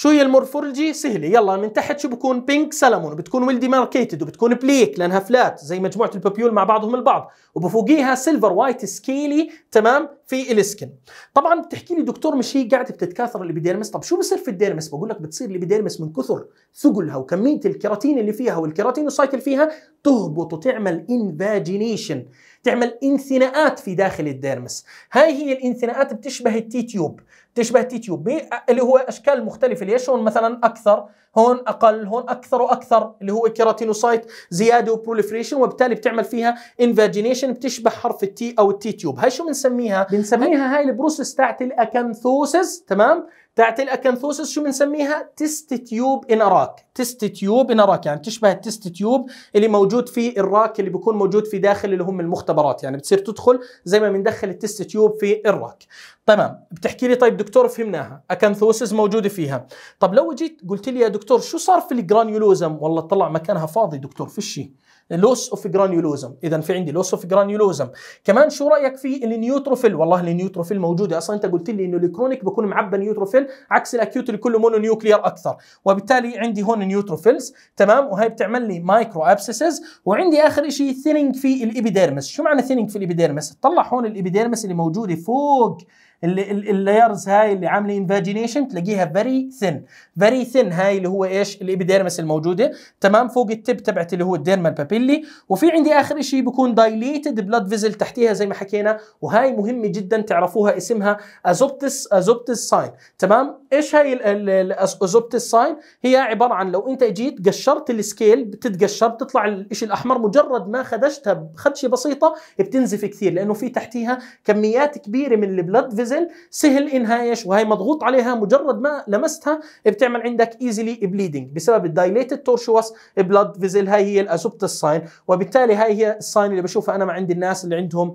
شو هي المورفولوجي سهله يلا من تحت شو بكون بينك سلمون بتكون ويل ديماركيتد وبتكون بليك لانها فلات زي مجموعه البوبيول مع بعضهم البعض وبفوقيها سيلفر وايت سكيلي تمام في السكن طبعا بتحكي لي دكتور مش هي قاعده بتتكاثر الابيديرمس طب شو بصير في الديرمس بقول لك بتصير الابيديرمس من كثر ثقلها وكميه الكيراتين اللي فيها والكيراتين سايكل فيها تهبط وتعمل انفاجينيشن تعمل انثناءات في داخل الديرمس هاي هي الانثناءات بتشبه التي تيوب تشبه بي اللي هو اشكال مختلفه ليش هون مثلا اكثر هون اقل هون اكثر واكثر اللي هو كيراتينوسايت زياده وبروليفريشن وبالتالي بتعمل فيها انفاجينيشن بتشبه حرف التي او التي تيوب هاي شو بنسميها بنسميها هاي البروسيس تاعت الاكانثوسس تمام تاعت الاكنثوسس شو بنسميها تيست تيوب ان اراك تيست تيوب ان اراك يعني بتشبه التيست تيوب اللي موجود في الراك اللي بيكون موجود في داخل اللي هم المختبرات يعني بتصير تدخل زي ما بندخل التيست تيوب في الراك تمام بتحكي لي طيب دكتور فهمناها اكنثوسس موجوده فيها طب لو جيت قلت لي يا دكتور شو صار في الجرانيولوزم والله طلع مكانها فاضي دكتور في شيء لوس اوف جرانيولوزم اذا في عندي لوس اوف جرانيولوزم كمان شو رايك في النيوتروفيل والله النيوتروفيل موجوده اصلا انت قلت لي انه الكرونيك بيكون معبى نيوتروفيل عكس الاكيوت اللي كله مونو نيوكليير اكثر وبالتالي عندي هون نيوتروفيلز تمام وهي بتعمل لي مايكرو ابسسز وعندي اخر شيء ثيننج في الابيديرمس شو معنى ثيننج في الابيديرمس طلع هون الابيديرمس اللي موجوده فوق اللايرز هاي اللي عامله انفاجينيشن تلاقيها فيري ثن فيري ثن هاي اللي هو ايش الابيديرمس الموجوده تمام فوق التب تبعت اللي هو الديرمال بابيلي وفي عندي اخر شيء بيكون دايليتد بلاد فيزل تحتيها زي ما حكينا وهاي مهمه جدا تعرفوها اسمها ازوبتس ازوبتس ساين تمام ايش هاي الازوبتس ساين هي عباره عن لو انت جيت قشرت السكيل بتتقشر بتطلع الشيء الاحمر مجرد ما خدشتها بخدشه بسيطه بتنزف كثير لانه في تحتيها كميات كبيره من البلاد فيزل نزل سهل انها ايش وهي مضغوط عليها مجرد ما لمستها بتعمل عندك ايزلي بليدنج بسبب الدايليتد تورشوس بلاد فيزل هاي هي الازوبت الساين وبالتالي هاي هي الساين اللي بشوفها انا مع عند الناس اللي عندهم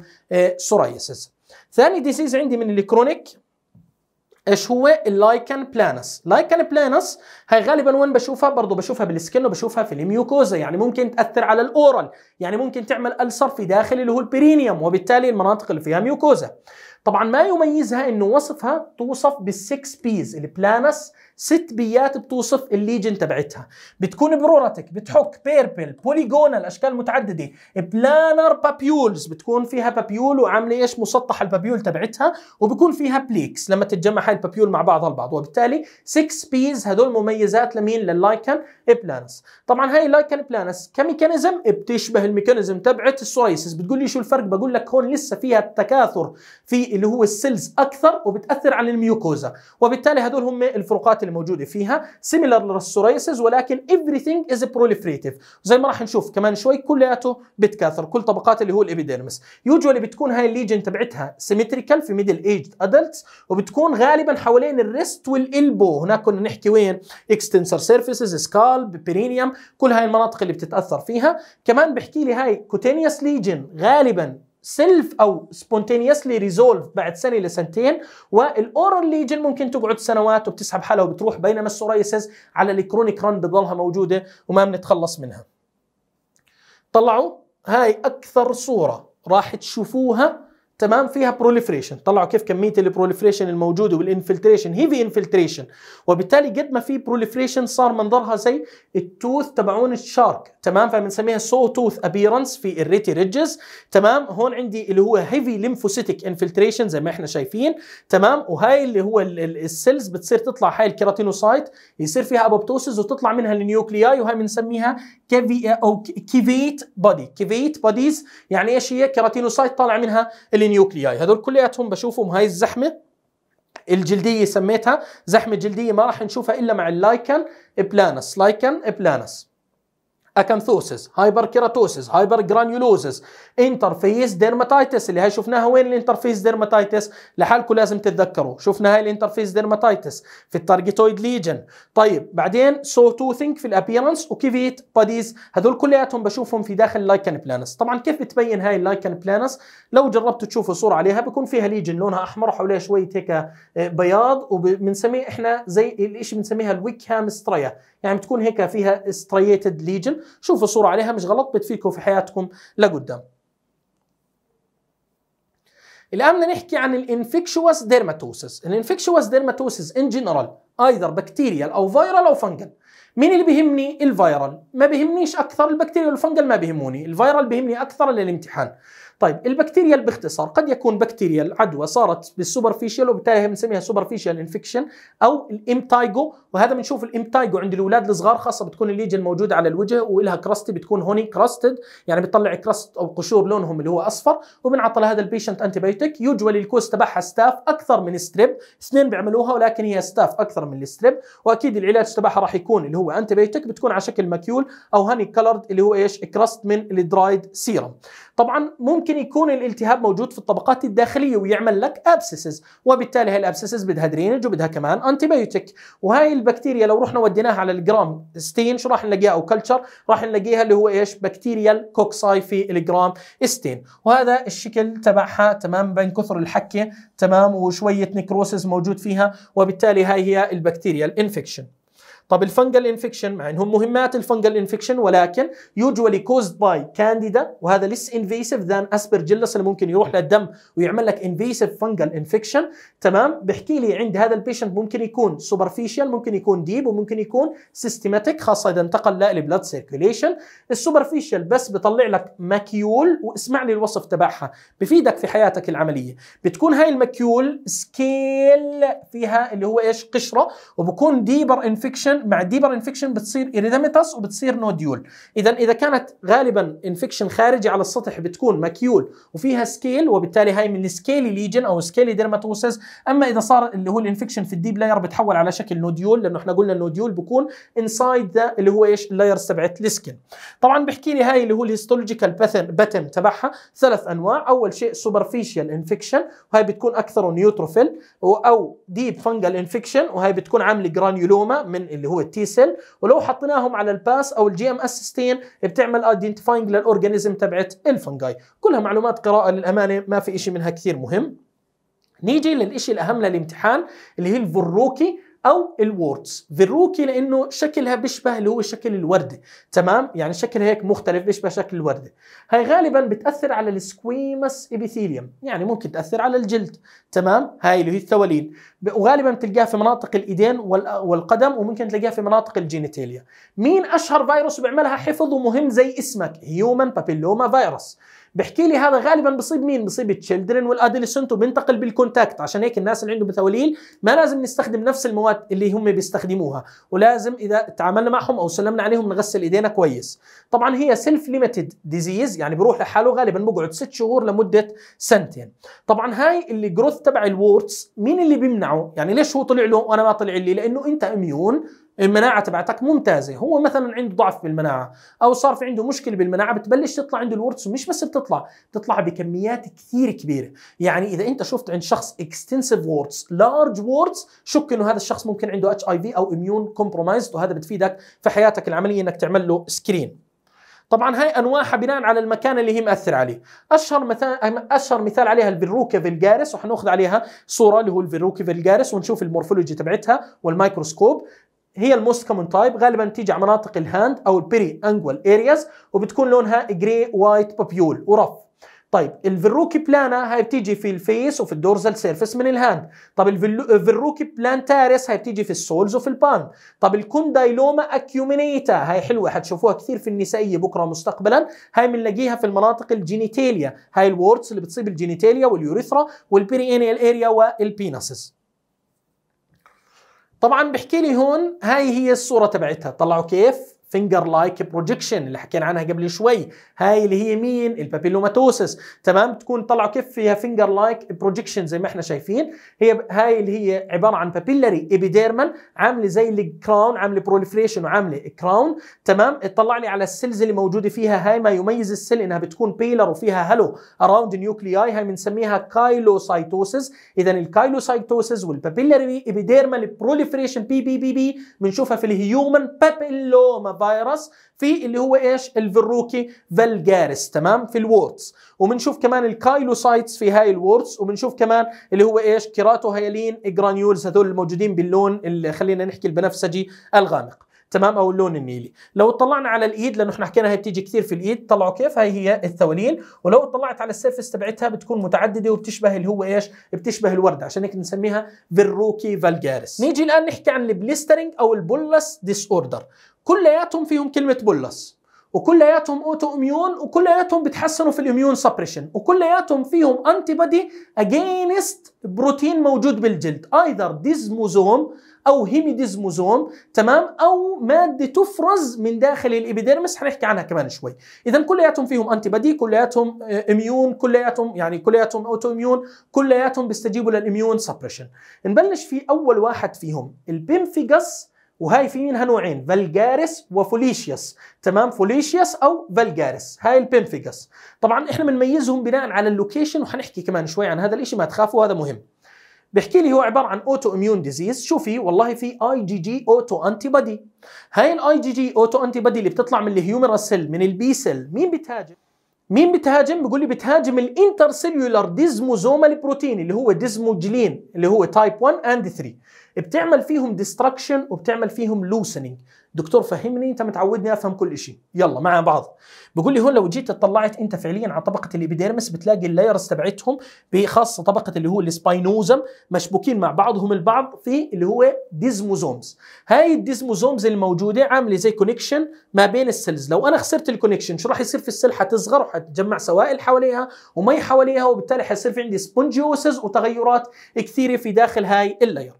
سورايسس آه، ثاني ديزيز عندي من الكرونيك ايش هو اللايكن بلانس لايكن بلانس هي غالبا وين بشوفها برضه بشوفها بالسكن وبشوفها في الميوكوزا يعني ممكن تاثر على الاورال يعني ممكن تعمل ألسر في داخل اللي هو البرينيوم وبالتالي المناطق اللي فيها ميوكوزا طبعا ما يميزها انه وصفها توصف بالسكس بيز البلانس ست بيات بتوصف الليجن تبعتها بتكون برورتك بتحك بيربل بوليجونال اشكال متعدده بلانر بابيولز بتكون فيها بابيول وعامله ايش مسطح البابيول تبعتها وبكون فيها بليكس لما تتجمع هاي البابيول مع بعضها البعض وبالتالي 6 بيز هدول مميزات لمين لللايكن بلانس طبعا هاي اللايكن بلانس كميكانيزم بتشبه الميكانيزم تبعت السوريسس بتقول لي شو الفرق بقول لك هون لسه فيها التكاثر في اللي هو السيلز اكثر وبتاثر على الميوكوزا وبالتالي هدول هم الفروقات الموجوده فيها similar للسوريسز ولكن everything از proliferative زي ما راح نشوف كمان شوي كلياته بتكاثر كل طبقات اللي هو الابيديرمس يوجوالي بتكون هاي الليجن تبعتها سيمتريكال في ميدل ايجد ادلتس وبتكون غالبا حوالين الريست والالبو هناك كنا نحكي وين اكستنسر سيرفيسز سكالب بيرينيوم كل هاي المناطق اللي بتتاثر فيها كمان بحكي لي هاي كوتينيوس ليجن غالبا سيلف او سبونتينيسلي ريزولف بعد سنه لسنتين والاورال ليجن ممكن تقعد سنوات وبتسحب حالها وبتروح بينما السورايسز على الكرونيك ران بتضلها موجوده وما بنتخلص منها. طلعوا هاي اكثر صوره راح تشوفوها تمام فيها بروليفريشن طلعوا كيف كميه البروليفريشن الموجوده والانفلتريشن هيفي انفلتريشن وبالتالي قد ما في بروليفريشن صار منظرها زي التوث تبعون الشارك تمام فبنسميها سو توث ابيرنس في الريتي ريدجز تمام هون عندي اللي هو هيفي ليمفوسيتك انفلتريشن زي ما احنا شايفين تمام وهاي اللي هو السيلز بتصير تطلع هاي الكيراتينوسايت يصير فيها ابوبتوسيس وتطلع منها النيوكلياي وهي بنسميها كيفي او كيفيت بودي كيفيت بوديز يعني ايش هي كيراتينوسايت طالع منها اللي النيوكلياي هذول كلياتهم بشوفهم هاي الزحمه الجلديه سميتها زحمه جلديه ما راح نشوفها الا مع اللايكن بلانس لايكن بلانس اكانثوسيس هايبر كيراتوسيس هايبر جرانيولوزيس انترفيس ديرماتايتس اللي هي شفناها وين الانترفيس ديرماتايتس لحالكم لازم تتذكروا شفنا هاي الانترفيس ديرماتايتس في التارجيتويد ليجن طيب بعدين سو توثينج في الابيرنس وكيفيت باديز هذول كلياتهم بشوفهم في داخل اللايكن بلانس طبعا كيف بتبين هاي اللايكن بلانس لو جربتوا تشوفوا صوره عليها بكون فيها ليجن لونها احمر وحواليها شويه هيك آه، بياض وبنسميه احنا زي الشيء بنسميها هام ستريا يعني بتكون هيك فيها ستريتد ليجن شوفوا صوره عليها مش غلط بتفيدكم في حياتكم لقدام الامن نحكي عن الانفكشوس ديرماتوسس الانفكشوس ديرماتوسس ان جنرال ايذر بكتيريال او فايرال او فنجل مين اللي بيهمني الفيرال ما بيهمنيش اكثر البكتيريا والفنجل ما بيهموني الفيرال بيهمني اكثر للامتحان طيب البكتيريال باختصار قد يكون بكتيريا العدوى صارت بالسوبرفيشال وبالتالي هي بنسميها سوبرفيشال انفكشن او الامتايجو وهذا بنشوف الامتايجو عند الاولاد الصغار خاصه بتكون الليجن موجوده على الوجه والها كراستي بتكون هوني كراستد يعني بتطلع كراست او قشور لونهم اللي هو اصفر وبنعطى لهذا البيشنت انتي بايوتيك يوجوالي الكوست تبعها ستاف اكثر من ستريب اثنين بيعملوها ولكن هي ستاف اكثر من الستريب واكيد العلاج تبعها راح يكون اللي هو انتي بايوتيك بتكون على شكل مكيول او هاني كلرد اللي هو ايش كراست من الدرايد سيرم طبعا ممكن ممكن يكون الالتهاب موجود في الطبقات الداخليه ويعمل لك ابسسز وبالتالي هاي الابسسز بدها درينج وبدها كمان انتيبيوتيك وهاي البكتيريا لو رحنا وديناها على الجرام ستين شو راح نلاقيها او كلتشر راح نلاقيها اللي هو ايش بكتيريال كوكساي في الجرام ستين وهذا الشكل تبعها تمام بين كثر الحكه تمام وشويه نكروسز موجود فيها وبالتالي هاي هي البكتيريال انفكشن طب الفنجل انفكشن مع انهم مهمات الفنجل انفكشن ولكن يوجوالي كوزد باي كانديدا وهذا ليس انفيسيف ذان اسبرجيلس اللي ممكن يروح للدم ويعمل لك انفيسيف فنجل انفكشن تمام بحكي لي عند هذا البيشنت ممكن يكون سوبرفيشال ممكن يكون ديب وممكن يكون سيستماتيك خاصه اذا انتقل للبلاد سيركيليشن السوبرفيشال بس بطلع لك ماكيول واسمع لي الوصف تبعها بفيدك في حياتك العمليه بتكون هاي الماكيول سكيل فيها اللي هو ايش قشره وبكون ديبر انفكشن انفكشن مع الديبر انفكشن بتصير اريدمتس وبتصير نوديول اذا اذا كانت غالبا انفكشن خارجي على السطح بتكون مكيول وفيها سكيل وبالتالي هاي من السكيلي ليجن او سكيلي ديرماتوسس اما اذا صار اللي هو الانفكشن في الديب لاير بتحول على شكل نوديول لانه احنا قلنا النوديول بكون انسايد ذا اللي هو ايش اللايرز تبعت السكن طبعا بحكي لي هاي اللي هو الهيستولوجيكال باتن تبعها ثلاث انواع اول شيء سوبرفيشال انفكشن وهي بتكون اكثر نيوتروفيل او ديب فانجل انفكشن وهي بتكون عامله جرانيولوما من اللي اللي هو التي سيل ولو نعم. حطيناهم على الباس او الجي ام اس بتعمل ايدنتيفاينج للاورجانيزم تبعت الفنجاي كلها معلومات قراءه للامانه ما في شيء منها كثير مهم نيجي للإشي الأهم للامتحان اللي هي الفروكي او الورتس فيروكي لانه شكلها بيشبه اللي هو شكل الورده تمام يعني شكلها هيك مختلف بيشبه شكل الورده هاي غالبا بتاثر على السكويمس ابيثيليوم يعني ممكن تاثر على الجلد تمام هاي اللي هي الثواليد وغالبا بتلقاها في مناطق الايدين والقدم وممكن تلاقيها في مناطق الجينيتاليا مين اشهر فيروس بيعملها حفظ ومهم زي اسمك هيومن بابيلوما فيروس بحكي لي هذا غالبا بصيب مين بصيب التشيلدرن والادلسنت وبنتقل بالكونتاكت عشان هيك الناس اللي عندهم متوليل ما لازم نستخدم نفس المواد اللي هم بيستخدموها ولازم اذا تعاملنا معهم او سلمنا عليهم نغسل ايدينا كويس طبعا هي سيلف ليميتد ديزيز يعني بروح لحاله غالبا بقعد ست شهور لمده سنتين طبعا هاي اللي جروث تبع الورتس مين اللي بيمنعه يعني ليش هو طلع له وانا ما طلع لي لانه انت اميون المناعه تبعتك ممتازه هو مثلا عنده ضعف بالمناعه او صار في عنده مشكله بالمناعه بتبلش تطلع عنده الورتس مش بس بتطلع بتطلع بكميات كثير كبيره يعني اذا انت شفت عند شخص اكستنسيف وورتس لارج وورتس شك انه هذا الشخص ممكن عنده اتش اي في او اميون كومبرومايزد وهذا بتفيدك في حياتك العمليه انك تعمل له سكرين طبعا هاي انواعها بناء على المكان اللي هي مأثر عليه اشهر مثال اشهر مثال عليها الفيروكا فيلجاريس وحناخذ عليها صوره اللي هو الفيروكا فيلجاريس ونشوف المورفولوجي تبعتها والمايكروسكوب هي الموست كومن تايب غالبا تيجي على مناطق الهاند او البيري انجوال ارياز وبتكون لونها جري وايت بابيول ورف طيب الفروكي بلانا هاي بتيجي في الفيس وفي الدورزال سيرفيس من الهاند طب الفروكي بلانتاريس هاي بتيجي في السولز وفي البان طب الكوندايلوما اكيومينيتا هاي حلوه حتشوفوها كثير في النسائيه بكره مستقبلا هاي بنلاقيها في المناطق الجينيتاليا هاي الوردز اللي بتصيب الجينيتاليا واليوريثرا والبيرينيال اريا والبيناسس طبعا بحكي لي هون هاي هي الصورة تبعتها طلعوا كيف فينجر لايك بروجكشن اللي حكينا عنها قبل شوي هاي اللي هي مين البابيلوماتوسس تمام تكون طلعوا كيف فيها فينجر لايك بروجكشن زي ما احنا شايفين هي هاي اللي هي عباره عن بابيلاري ابيديرمال عامله زي الكراون عامله بروليفريشن وعامله كراون تمام اطلع لي على السيلز اللي موجوده فيها هاي ما يميز السيل انها بتكون بيلر وفيها هلو اراوند نيوكلياي هاي بنسميها كايلوسايتوسس اذا الكايلوسايتوسس والبابيلاري ابيديرمال بروليفريشن بي بي بي بي بنشوفها في الهيومن بابيلوما فيروس في اللي هو ايش الفروكي فالجارس تمام في الورتس وبنشوف كمان الكايلوسايتس في هاي الورتس وبنشوف كمان اللي هو ايش كيراتو هيالين جرانيولز هذول الموجودين باللون اللي خلينا نحكي البنفسجي الغامق تمام او اللون النيلي لو اطلعنا على الايد لانه احنا حكينا هي بتيجي كثير في الايد طلعوا كيف هي هي الثواليل ولو اطلعت على السيرفس تبعتها بتكون متعدده وبتشبه اللي هو ايش بتشبه الورد عشان هيك بنسميها فيروكي فالجارس نيجي الان نحكي عن البليسترنج او البولس ديس اوردر كلياتهم فيهم كلمه بولس وكلياتهم اوتو اميون وكلياتهم بتحسنوا في الاميون سبريشن وكلياتهم فيهم انتي بادي اجينست بروتين موجود بالجلد ايذر ديزموزوم او هيميديزموزوم تمام او ماده تفرز من داخل الابيديرمس حنحكي عنها كمان شوي اذا كلياتهم فيهم انتي بادي كلياتهم اميون كلياتهم يعني كلياتهم اوتو اميون كلياتهم بيستجيبوا للاميون سبريشن نبلش في اول واحد فيهم البيمفيجاس وهاي في منها نوعين فالجارس وفوليشيوس تمام فوليشيوس او فالجارس هاي البيمفيجاس طبعا احنا بنميزهم بناء على اللوكيشن وحنحكي كمان شوي عن هذا الشيء ما تخافوا هذا مهم بيحكي لي هو عباره عن اوتو اميون ديزيز شو في والله في اي جي جي اوتو انتي بادي هاي الاي جي جي اوتو انتي بادي اللي بتطلع من الهيومن سيل من البي سيل مين بتهاجم مين بتهاجم؟ بيقول لي بتهاجم الانترسيلولار ديزموزومال بروتين اللي هو ديزموجلين اللي هو تايب 1 اند 3 بتعمل فيهم ديستركشن وبتعمل فيهم لوسننج دكتور فهمني انت متعودني افهم كل شيء يلا مع بعض بقول لي هون لو جيت اطلعت انت فعليا على طبقه الابيديرمس بتلاقي اللايرز تبعتهم بخاصه طبقه اللي هو السباينوزم مشبوكين مع بعضهم البعض في اللي هو ديزموزومز هاي الديزموزومز الموجوده عامله زي كونكشن ما بين السيلز لو انا خسرت الكونكشن شو راح يصير في السيل حتصغر وحتجمع سوائل حواليها ومي حواليها وبالتالي حيصير في عندي سبونجيوسز وتغيرات كثيره في داخل هاي اللاير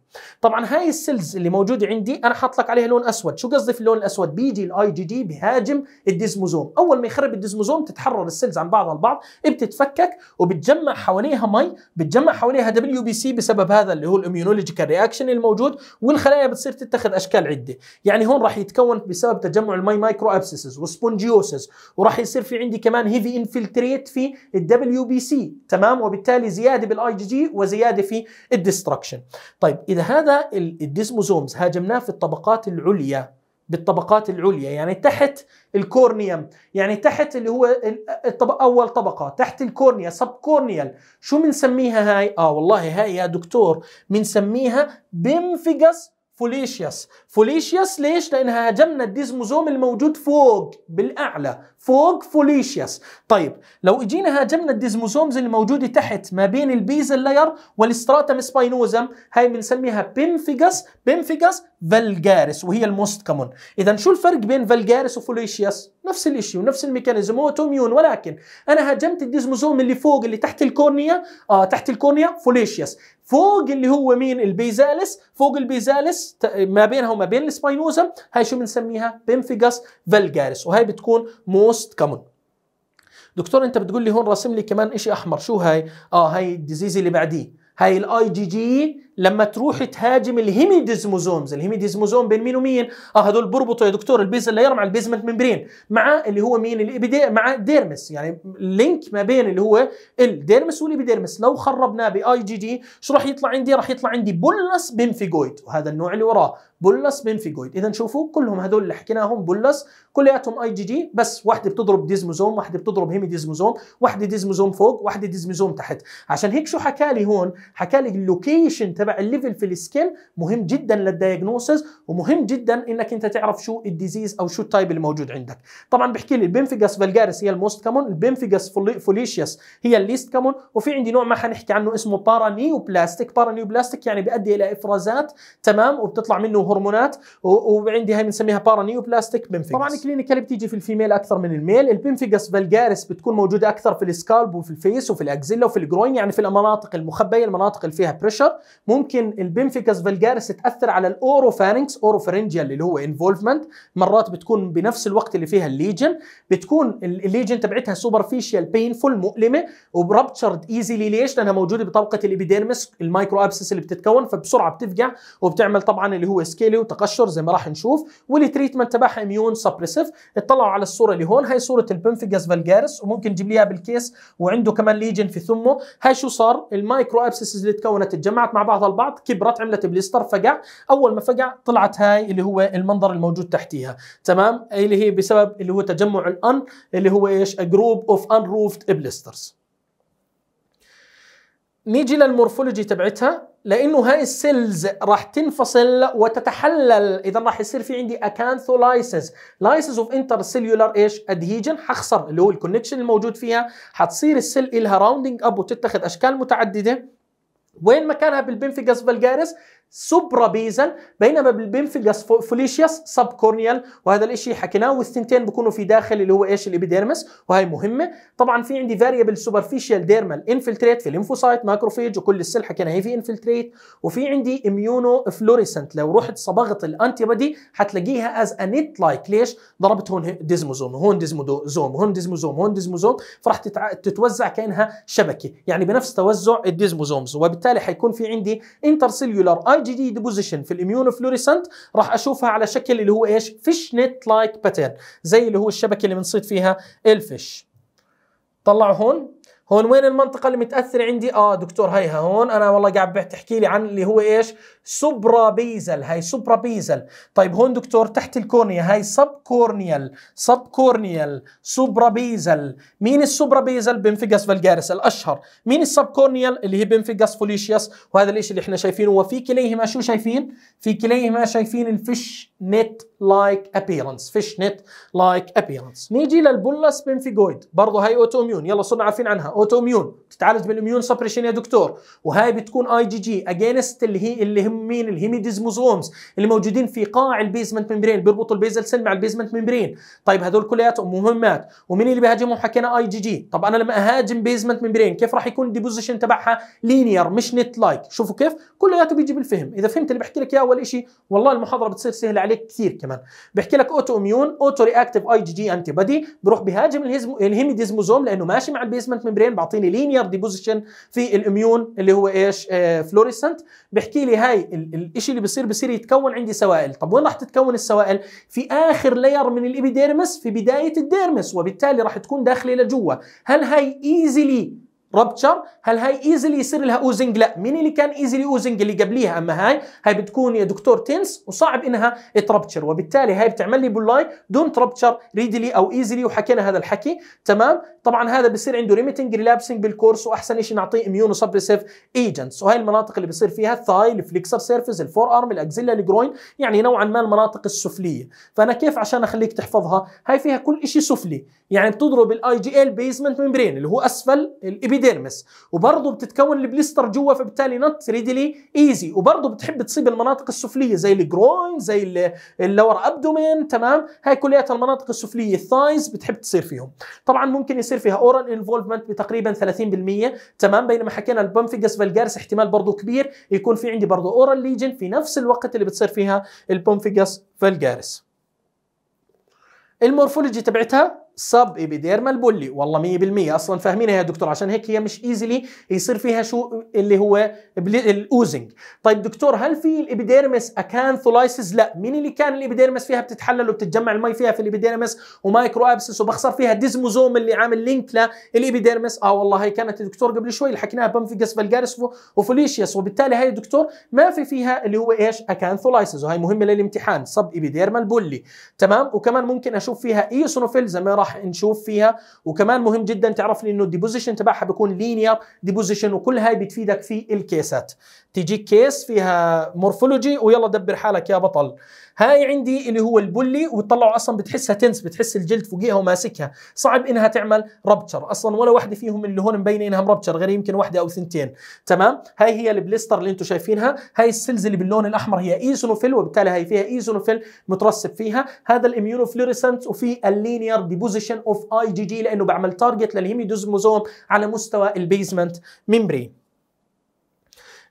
طبعا هاي السيلز اللي موجوده عندي انا حاط لك عليها لون اسود شو قصدي في اللون الاسود بيجي الاي جي جي بهاجم الديزموزوم اول ما يخرب الديزموزوم تتحرر السيلز عن بعضها البعض بتتفكك وبتجمع حواليها مي بتجمع حواليها دبليو بي سي بسبب هذا اللي هو الاميونولوجيكال رياكشن الموجود والخلايا بتصير تتخذ اشكال عده يعني هون راح يتكون بسبب تجمع المي مايكرو ابسيسز وسبونجيوسز وراح يصير في عندي كمان هيفي انفلتريت في الدبليو بي سي تمام وبالتالي زياده بالاي جي جي وزياده في الديستركشن طيب اذا هذا الديسموزومز هاجمناه في الطبقات العليا بالطبقات العليا يعني تحت الكورنيوم يعني تحت اللي هو الطبق اول طبقه تحت الكورنيا سب كورنيال شو بنسميها هاي اه والله هاي يا دكتور بنسميها بيمفيجاس فوليشيوس فوليشيوس ليش لانها هاجمنا الديزموزوم الموجود فوق بالاعلى فوق فوليشيس طيب لو اجينا هاجمنا الديزموسومز اللي موجوده تحت ما بين البيز لاير والستراتم سباينوزم هاي بنسميها بيمفيجاس بيمفيجاس فالجارس وهي الموست كومون اذا شو الفرق بين فالجارس وفوليشيس نفس الشيء ونفس الميكانيزم هو اوتوميون ولكن انا هاجمت الديزموسوم اللي فوق اللي تحت الكورنيا اه تحت الكورنيا فوليشيس فوق اللي هو مين البيزالس فوق البيزالس ما بينها وما بين السباينوزم هاي شو بنسميها بيمفيجاس فالجارس وهي بتكون موست موست كومن دكتور انت بتقول لي هون راسم لي كمان شيء احمر شو هاي اه هاي الديزيز اللي بعديه هاي الاي جي جي لما تروح تهاجم الهيميديزموزومز الهيميديزموزوم بين مين ومين اه هذول بربطوا يا دكتور البيز اللي يرمع البيزمنت ممبرين مع اللي هو مين الابيدي مع ديرمس يعني لينك ما بين اللي هو الديرمس والابيديرمس لو خربناه باي جي جي شو راح يطلع عندي راح يطلع عندي بولس بنفيجويد وهذا النوع اللي وراه بولس بنفيجويد اذا شوفوا كلهم هذول اللي حكيناهم بولس كلياتهم اي جي جي بس واحده بتضرب ديزموزوم واحده بتضرب هيميديزموزوم واحده ديزموزوم فوق واحده ديزموزوم تحت عشان هيك شو حكى لي هون حكى لي اللوكيشن تبع الليفل في السكين مهم جدا للدايجنوسز ومهم جدا انك انت تعرف شو الديزيز او شو التايب اللي موجود عندك طبعا بحكي لي البنفيجاس فالجاريس هي الموست كومون البنفيجاس فوليشيوس هي الليست كومون وفي عندي نوع ما حنحكي عنه اسمه بارانيوبلاستيك بارانيوبلاستيك يعني بيؤدي الى افرازات تمام وبتطلع منه هرمونات وعندي هاي بنسميها بارانيوبلاستيك بنفيجاس طبعا الكلينيكال بتيجي في الفيميل اكثر من الميل البنفيجاس فالجاريس بتكون موجوده اكثر في السكالب وفي الفيس وفي الاكزيلا وفي الجروين يعني في المناطق المخبيه المناطق اللي فيها بريشر ممكن البنفيكاس فالجارس تاثر على الاوروفارينكس اوروفارينجيال اللي هو انفولفمنت مرات بتكون بنفس الوقت اللي فيها الليجن بتكون الليجن تبعتها سوبرفيشال بينفول مؤلمه وبربتشرد ايزيلي ليش؟ لانها موجوده بطبقه الابيديرمس المايكرو ابسس اللي بتتكون فبسرعه بتفقع وبتعمل طبعا اللي هو سكيلي وتقشر زي ما راح نشوف والتريتمنت تبعها اميون سبريسيف اطلعوا على الصوره اللي هون هاي صوره البنفيجاس فالجارس وممكن تجيب ليها بالكيس وعنده كمان ليجن في ثمه هاي شو صار المايكرو ابسس اللي تكونت اتجمعت مع بعضها بعضها البعض كبرت عملت بليستر فقع اول ما فقع طلعت هاي اللي هو المنظر الموجود تحتيها تمام اللي هي بسبب اللي هو تجمع الان اللي هو ايش جروب اوف انروفد بليسترز نيجي للمورفولوجي تبعتها لانه هاي السيلز راح تنفصل وتتحلل اذا راح يصير في عندي اكانثولايسز لايسز اوف انتر سيلولار ايش ادهيجن حخسر اللي هو الكونكشن الموجود فيها حتصير السيل الها راوندنج اب وتتخذ اشكال متعدده وين مكانها بالبنفيكا سفالجاريس سوبرا بيزل بينما بالبنفيجاس فوليشيس سب كورنيال وهذا الاشي حكيناه والثنتين بكونوا في داخل اللي هو ايش الابيديرمس وهي مهمه طبعا في عندي فاريبل سوبرفيشال ديرمال انفلتريت في الليمفوسايت ماكروفيج وكل السل حكينا هي في انفلتريت وفي عندي اميونو فلوريسنت لو رحت صبغت الانتي بودي حتلاقيها از انيت لايك ليش ضربت هون ديزموزوم وهون ديزموزوم وهون ديزموزوم وهون ديزموزوم فراح تتع... تتوزع كانها شبكه يعني بنفس توزع الديزموزومز وبالتالي حيكون في عندي انترسيلولار الاي جي دي ديبوزيشن في الاميونو فلوريسنت راح اشوفها على شكل اللي هو ايش فيش نت لايك باترن زي اللي هو الشبكه اللي بنصيد فيها الفيش طلعوا هون هون وين المنطقة اللي متأثرة عندي؟ اه دكتور هيها هون انا والله قاعد بتحكي لي عن اللي هو ايش؟ سوبرا بيزل هاي سوبرا بيزل طيب هون دكتور تحت الكورنيا هاي سب كورنيال سب كورنيال سوبرا بيزل مين السوبرا بيزل بنفيجاس فالجارس الاشهر مين السب كورنيال اللي هي بنفيجاس فوليشياس وهذا الشيء اللي احنا شايفينه وفي كليهما شو شايفين في كليهما شايفين الفيش نت لايك ابييرنس فيش نت لايك ابييرنس نيجي للبولس سبنفيجويد برضه هاي اوتو اميون يلا صرنا عارفين عنها اوتو اميون بتتعالج بالاميون سبريشن يا دكتور وهاي بتكون اي جي جي اجينست اللي هي اللي هم مين الهيميديزموزومز اللي موجودين في قاع البيزمنت ممبرين بيربطوا البيزل سيل مع البيزمنت ممبرين طيب هذول كلياتهم مهمات ومين اللي بيهاجمهم حكينا اي جي جي طب انا لما اهاجم بيزمنت ممبرين كيف راح يكون الديبوزيشن تبعها لينير مش نت لايك شوفوا كيف كلياته بيجي بالفهم اذا فهمت اللي بحكي لك اياه اول شيء والله المحاضره بتصير سهله عليك كثير كمان بحكي لك اوتو اميون اوتو رياكتيف اي جي جي انتي بودي بروح بهاجم الهيميديزموزوم لانه ماشي مع البيزمنت ممبرين بعطيني لينير ديبوزيشن في الاميون اللي هو ايش فلوريسنت آه، بحكي لي هاي الشيء اللي بيصير بيصير يتكون عندي سوائل طب وين راح تتكون السوائل في اخر لاير من الابيديرمس في بدايه الديرمس وبالتالي راح تكون داخله لجوا هل هاي ايزلي رابتشر هل هاي ايزلي يصير لها اوزنج لا مين اللي كان ايزلي اوزنج اللي قبليها اما هاي هاي بتكون يا دكتور تنس وصعب انها تربتشر وبالتالي هاي بتعمل لي بولاي دون تربتشر ريدلي او ايزلي وحكينا هذا الحكي تمام طبعا هذا بصير عنده ريميتنج ريلابسنج بالكورس واحسن شيء نعطيه اميونو سبريسيف ايجنتس وهي المناطق اللي بصير فيها الثاي الفليكسر سيرفيس الفور ارم الاكزيلا الجروين يعني نوعا ما المناطق السفليه فانا كيف عشان اخليك تحفظها هاي فيها كل شيء سفلي يعني بتضرب الاي جي ال بيزمنت ممبرين اللي هو اسفل الابيد الابيديرمس وبرضه بتتكون البليستر جوا فبالتالي نوت ريدلي ايزي وبرضه بتحب تصيب المناطق السفليه زي الجروين زي اللور ابدومين تمام هاي كلياتها المناطق السفليه الثايز بتحب تصير فيهم طبعا ممكن يصير فيها اورال انفولفمنت بتقريبا 30% تمام بينما حكينا البومفيجس فالجارس احتمال برضه كبير يكون في عندي برضه اورال ليجن في نفس الوقت اللي بتصير فيها البومفيجس فالجارس المورفولوجي تبعتها سب ايبيديرمال بولي والله 100% اصلا فاهمينها يا دكتور عشان هيك هي مش ايزلي يصير فيها شو اللي هو الاوزنج طيب دكتور هل في الابيديرمس اكانثولايسز لا مين اللي كان الابيديرمس فيها بتتحلل وبتتجمع المي فيها في الابيديرمس ومايكرو ابسس وبخسر فيها ديزموزوم اللي عامل لينك للابيديرمس اه والله هي كانت دكتور قبل شوي اللي حكيناها قصف الجارس وفوليشيس وبالتالي هي دكتور ما في فيها اللي هو ايش اكانثولايسز وهي مهمه للامتحان سب ايبيديرمال بولي تمام وكمان ممكن اشوف فيها ايسونوفيل زي ما راح نشوف فيها وكمان مهم جدا تعرف لي انه الديبوزيشن تبعها بيكون لينير ديبوزيشن وكل هاي بتفيدك في الكيسات تجيك كيس فيها مورفولوجي ويلا دبر حالك يا بطل هاي عندي اللي هو البلي وتطلعوا اصلا بتحسها تنس بتحس الجلد فوقيها وماسكها صعب انها تعمل ربتشر اصلا ولا واحده فيهم اللي هون مبينه انها مربتشر غير يمكن واحده او ثنتين تمام هاي هي البليستر اللي انتم شايفينها هاي السلز اللي باللون الاحمر هي ايزونوفيل وبالتالي هاي فيها ايزونوفيل مترسب فيها هذا الاميونوفلوريسنت وفي اللينير ديبوزيشن اوف اي جي جي لانه بعمل تارجت للهيميدوزموزوم على مستوى البيزمنت ميمبرين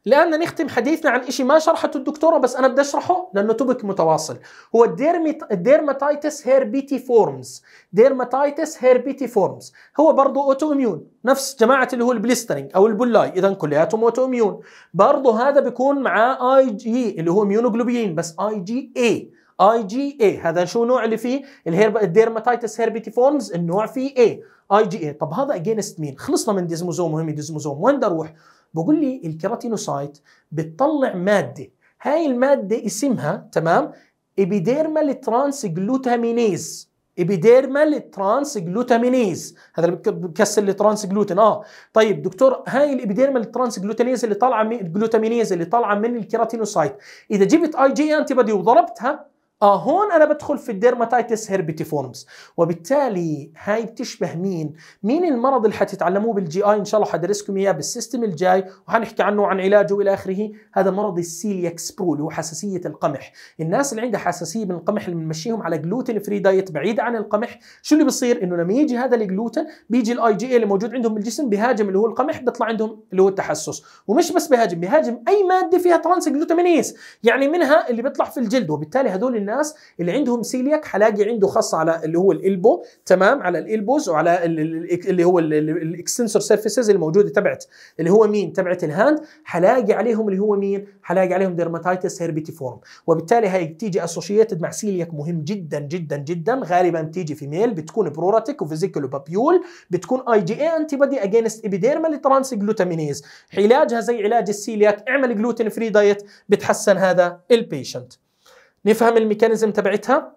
لان نختم حديثنا عن شيء ما شرحته الدكتوره بس انا بدي اشرحه لانه توبك متواصل هو الديرميت... الديرماتايتس هيربيتي فورمز ديرماتايتس هيربيتي فورمز هو برضه اوتو اميون نفس جماعه اللي هو البليسترنج او البلاي اذا كلياتهم اوتو اميون برضه هذا بيكون معاه اي جي اللي هو اميونوجلوبين بس اي جي اي اي جي اي هذا شو نوع اللي فيه الهيرب... الديرماتايتس هيربيتي فورمز النوع فيه اي اي جي اي طب هذا اجينست مين خلصنا من ديزموزوم وهمي ديزموزوم وين بدي اروح بقول لي الكيراتينوسايت بتطلع ماده هاي الماده اسمها تمام ابيديرمال ترانس جلوتامينيز ابيديرمال ترانس جلوتامينيز هذا اللي بكسر الترانس جلوتين اه طيب دكتور هاي الابيديرمال ترانس جلوتامينيز اللي طالعه من الجلوتامينيز اللي طالعه من الكيراتينوسايت اذا جبت اي جي انتي بادي وضربتها آه هون أنا بدخل في الديرماتايتس هيربيتيفورمز وبالتالي هاي بتشبه مين؟ مين المرض اللي حتتعلموه بالجي آي إن شاء الله حدرسكم إياه بالسيستم الجاي وحنحكي عنه وعن علاجه وإلى آخره هذا مرض السيلياك اللي هو حساسية القمح الناس اللي عندها حساسية من القمح اللي بنمشيهم على جلوتين فري دايت بعيد عن القمح شو اللي بصير؟ إنه لما يجي هذا الجلوتين بيجي الاي جي اي اللي موجود عندهم بالجسم بهاجم اللي هو القمح بيطلع عندهم اللي هو التحسس ومش بس بهاجم بهاجم أي مادة فيها ترانس جلوتامينيز يعني منها اللي بيطلع في الجلد وبالتالي هذول الناس الناس اللي عندهم سيلياك حلاقي عنده خاص على اللي هو الالبو تمام على الالبوز وعلى اللي هو الاكستنسور سيرفيسز الموجوده تبعت اللي هو مين تبعت الهاند حلاقي عليهم اللي هو مين حلاقي عليهم ديرماتايتس هيربيتيفورم وبالتالي هي بتيجي اسوشيتد مع سيلياك مهم جدا جدا جدا غالبا بتيجي في ميل بتكون بروراتيك وفيزيكال وبابيول بتكون اي جي اي انتي بودي اجينست ابيديرمال ترانس جلوتامينيز علاجها زي علاج السيلياك اعمل جلوتين فري دايت بتحسن هذا البيشنت نفهم الميكانيزم تبعتها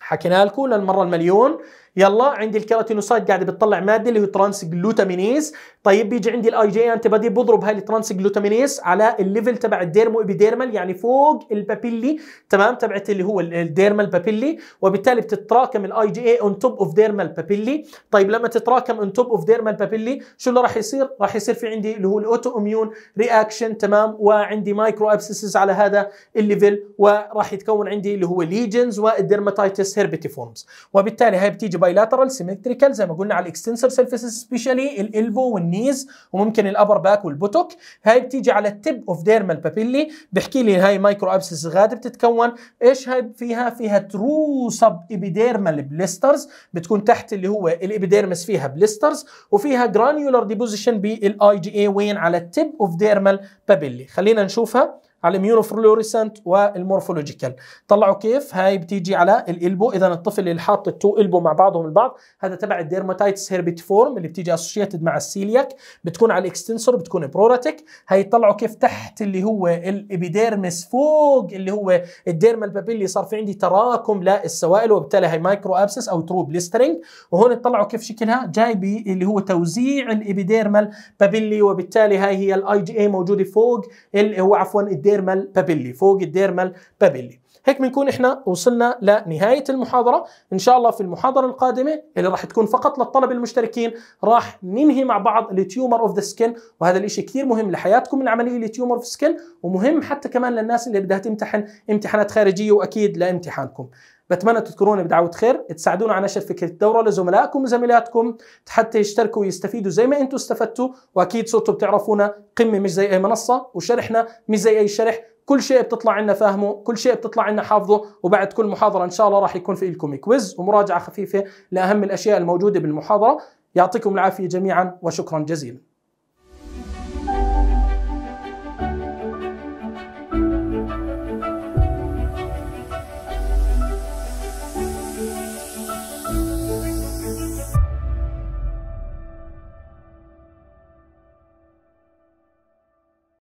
حكينا لكم للمره المليون يلا عندي الكيراتينوسايت قاعده بتطلع ماده اللي هو ترانس جلوتامينيز طيب بيجي عندي الاي جي انت بدي بضرب هاي الترانس جلوتامينيز على الليفل تبع الديرمو ابيديرمال يعني فوق البابيلي تمام تبعت اللي هو الديرمال بابيلي وبالتالي بتتراكم الاي جي اي اون توب اوف ديرمال بابيلي طيب لما تتراكم اون توب اوف ديرمال بابيلي شو اللي راح يصير راح يصير في عندي اللي هو الاوتو اميون رياكشن تمام وعندي مايكرو ابسيسز على هذا الليفل وراح يتكون عندي اللي هو ليجنز والديرماتايتس هيربيتيفورمز وبالتالي هاي بتيجي بايلاترال سيمتريكال زي ما قلنا على الاكستنسر سيرفيسز سبيشالي الالبو والني والنيز وممكن الابر باك والبوتوك هاي بتيجي على التب اوف ديرمال بابيلي بحكي لي هاي مايكرو ابسس غاده بتتكون ايش هاي فيها فيها ترو سب ابيديرمال بليسترز بتكون تحت اللي هو الابيديرمس فيها بليسترز وفيها جرانيولار ديبوزيشن بالاي جي اي وين على التب اوف ديرمال بابيلي خلينا نشوفها على الميونوفلوريسنت والمورفولوجيكال طلعوا كيف هاي بتيجي على الالبو اذا الطفل اللي حاط التو البو مع بعضهم البعض هذا تبع الديرماتايتس فورم اللي بتيجي اسوشيتد مع السيلياك بتكون على الاكستنسور بتكون بروراتيك هاي طلعوا كيف تحت اللي هو الابيديرمس فوق اللي هو الديرمال بابيلي صار في عندي تراكم للسوائل وبالتالي هاي مايكرو ابسس او ترو بليسترنج وهون طلعوا كيف شكلها جاي اللي هو توزيع الابيديرمال بابيلي وبالتالي هاي هي الاي جي اي موجوده فوق اللي هو عفوا الديرمال بابيلي فوق الديرمال بابيلي هيك بنكون احنا وصلنا لنهايه المحاضره ان شاء الله في المحاضره القادمه اللي راح تكون فقط للطلبه المشتركين راح ننهي مع بعض التيومر اوف ذا سكن وهذا الاشي كثير مهم لحياتكم العمليه التيومر اوف سكن ومهم حتى كمان للناس اللي بدها تمتحن امتحانات خارجيه واكيد لامتحانكم بتمنى تذكروني بدعوه خير تساعدونا على نشر فكره الدوره لزملائكم وزميلاتكم حتى يشتركوا ويستفيدوا زي ما انتم استفدتوا واكيد صرتوا بتعرفونا قمه مش زي اي منصه وشرحنا مش زي اي شرح كل شيء بتطلع عنا فاهمه كل شيء بتطلع عنا حافظه وبعد كل محاضرة إن شاء الله راح يكون في لكم كويز ومراجعة خفيفة لأهم الأشياء الموجودة بالمحاضرة يعطيكم العافية جميعا وشكرا جزيلا